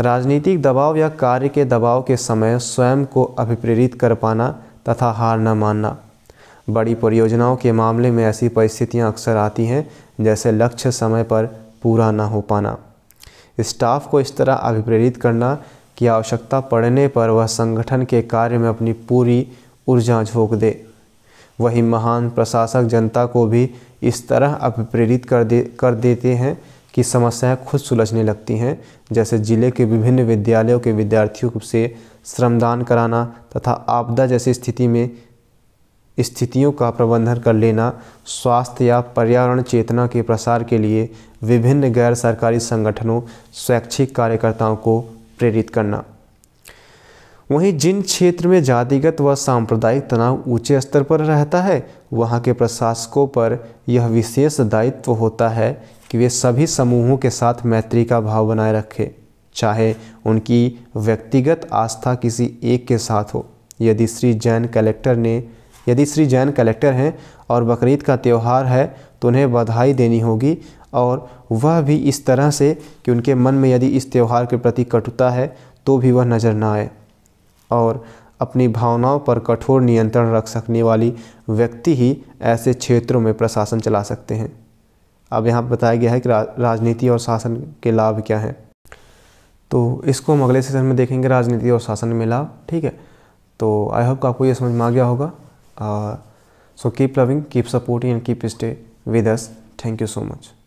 राजनीतिक दबाव या कार्य के दबाव के समय स्वयं को अभिप्रेरित कर पाना तथा हार न मानना बड़ी परियोजनाओं के मामले में ऐसी परिस्थितियां अक्सर आती हैं जैसे लक्ष्य समय पर पूरा ना हो पाना स्टाफ को इस तरह अभिप्रेरित करना कि आवश्यकता पड़ने पर वह संगठन के कार्य में अपनी पूरी ऊर्जा झोंक दे वही महान प्रशासक जनता को भी इस तरह अभिप्रेरित कर दे कर देते हैं कि समस्याएं खुद सुलझने लगती हैं जैसे जिले के विभिन्न विद्यालयों के विद्यार्थियों से श्रमदान कराना तथा आपदा जैसी स्थिति में स्थितियों का प्रबंधन कर लेना स्वास्थ्य या पर्यावरण चेतना के प्रसार के लिए विभिन्न गैर सरकारी संगठनों स्वैच्छिक कार्यकर्ताओं को प्रेरित करना वहीं जिन क्षेत्र में जातिगत व सांप्रदायिक तनाव ऊंचे स्तर पर रहता है वहाँ के प्रशासकों पर यह विशेष दायित्व होता है कि वे सभी समूहों के साथ मैत्री का भाव बनाए रखें चाहे उनकी व्यक्तिगत आस्था किसी एक के साथ हो यदि श्री जैन कलेक्टर ने यदि श्री जैन कलेक्टर हैं और बकरीद का त्यौहार है तो उन्हें बधाई देनी होगी और वह भी इस तरह से कि उनके मन में यदि इस त्यौहार के प्रति कटुता है तो भी वह नज़र ना आए और अपनी भावनाओं पर कठोर नियंत्रण रख सकने वाली व्यक्ति ही ऐसे क्षेत्रों में प्रशासन चला सकते हैं अब यहाँ बताया गया है कि रा, राजनीति और शासन के लाभ क्या हैं तो इसको हम अगले सेशन में देखेंगे राजनीति और शासन में लाभ ठीक है तो आई होप आपको ये समझ में आ गया होगा Uh, so keep loving, keep supporting and keep stay with us. Thank you so much.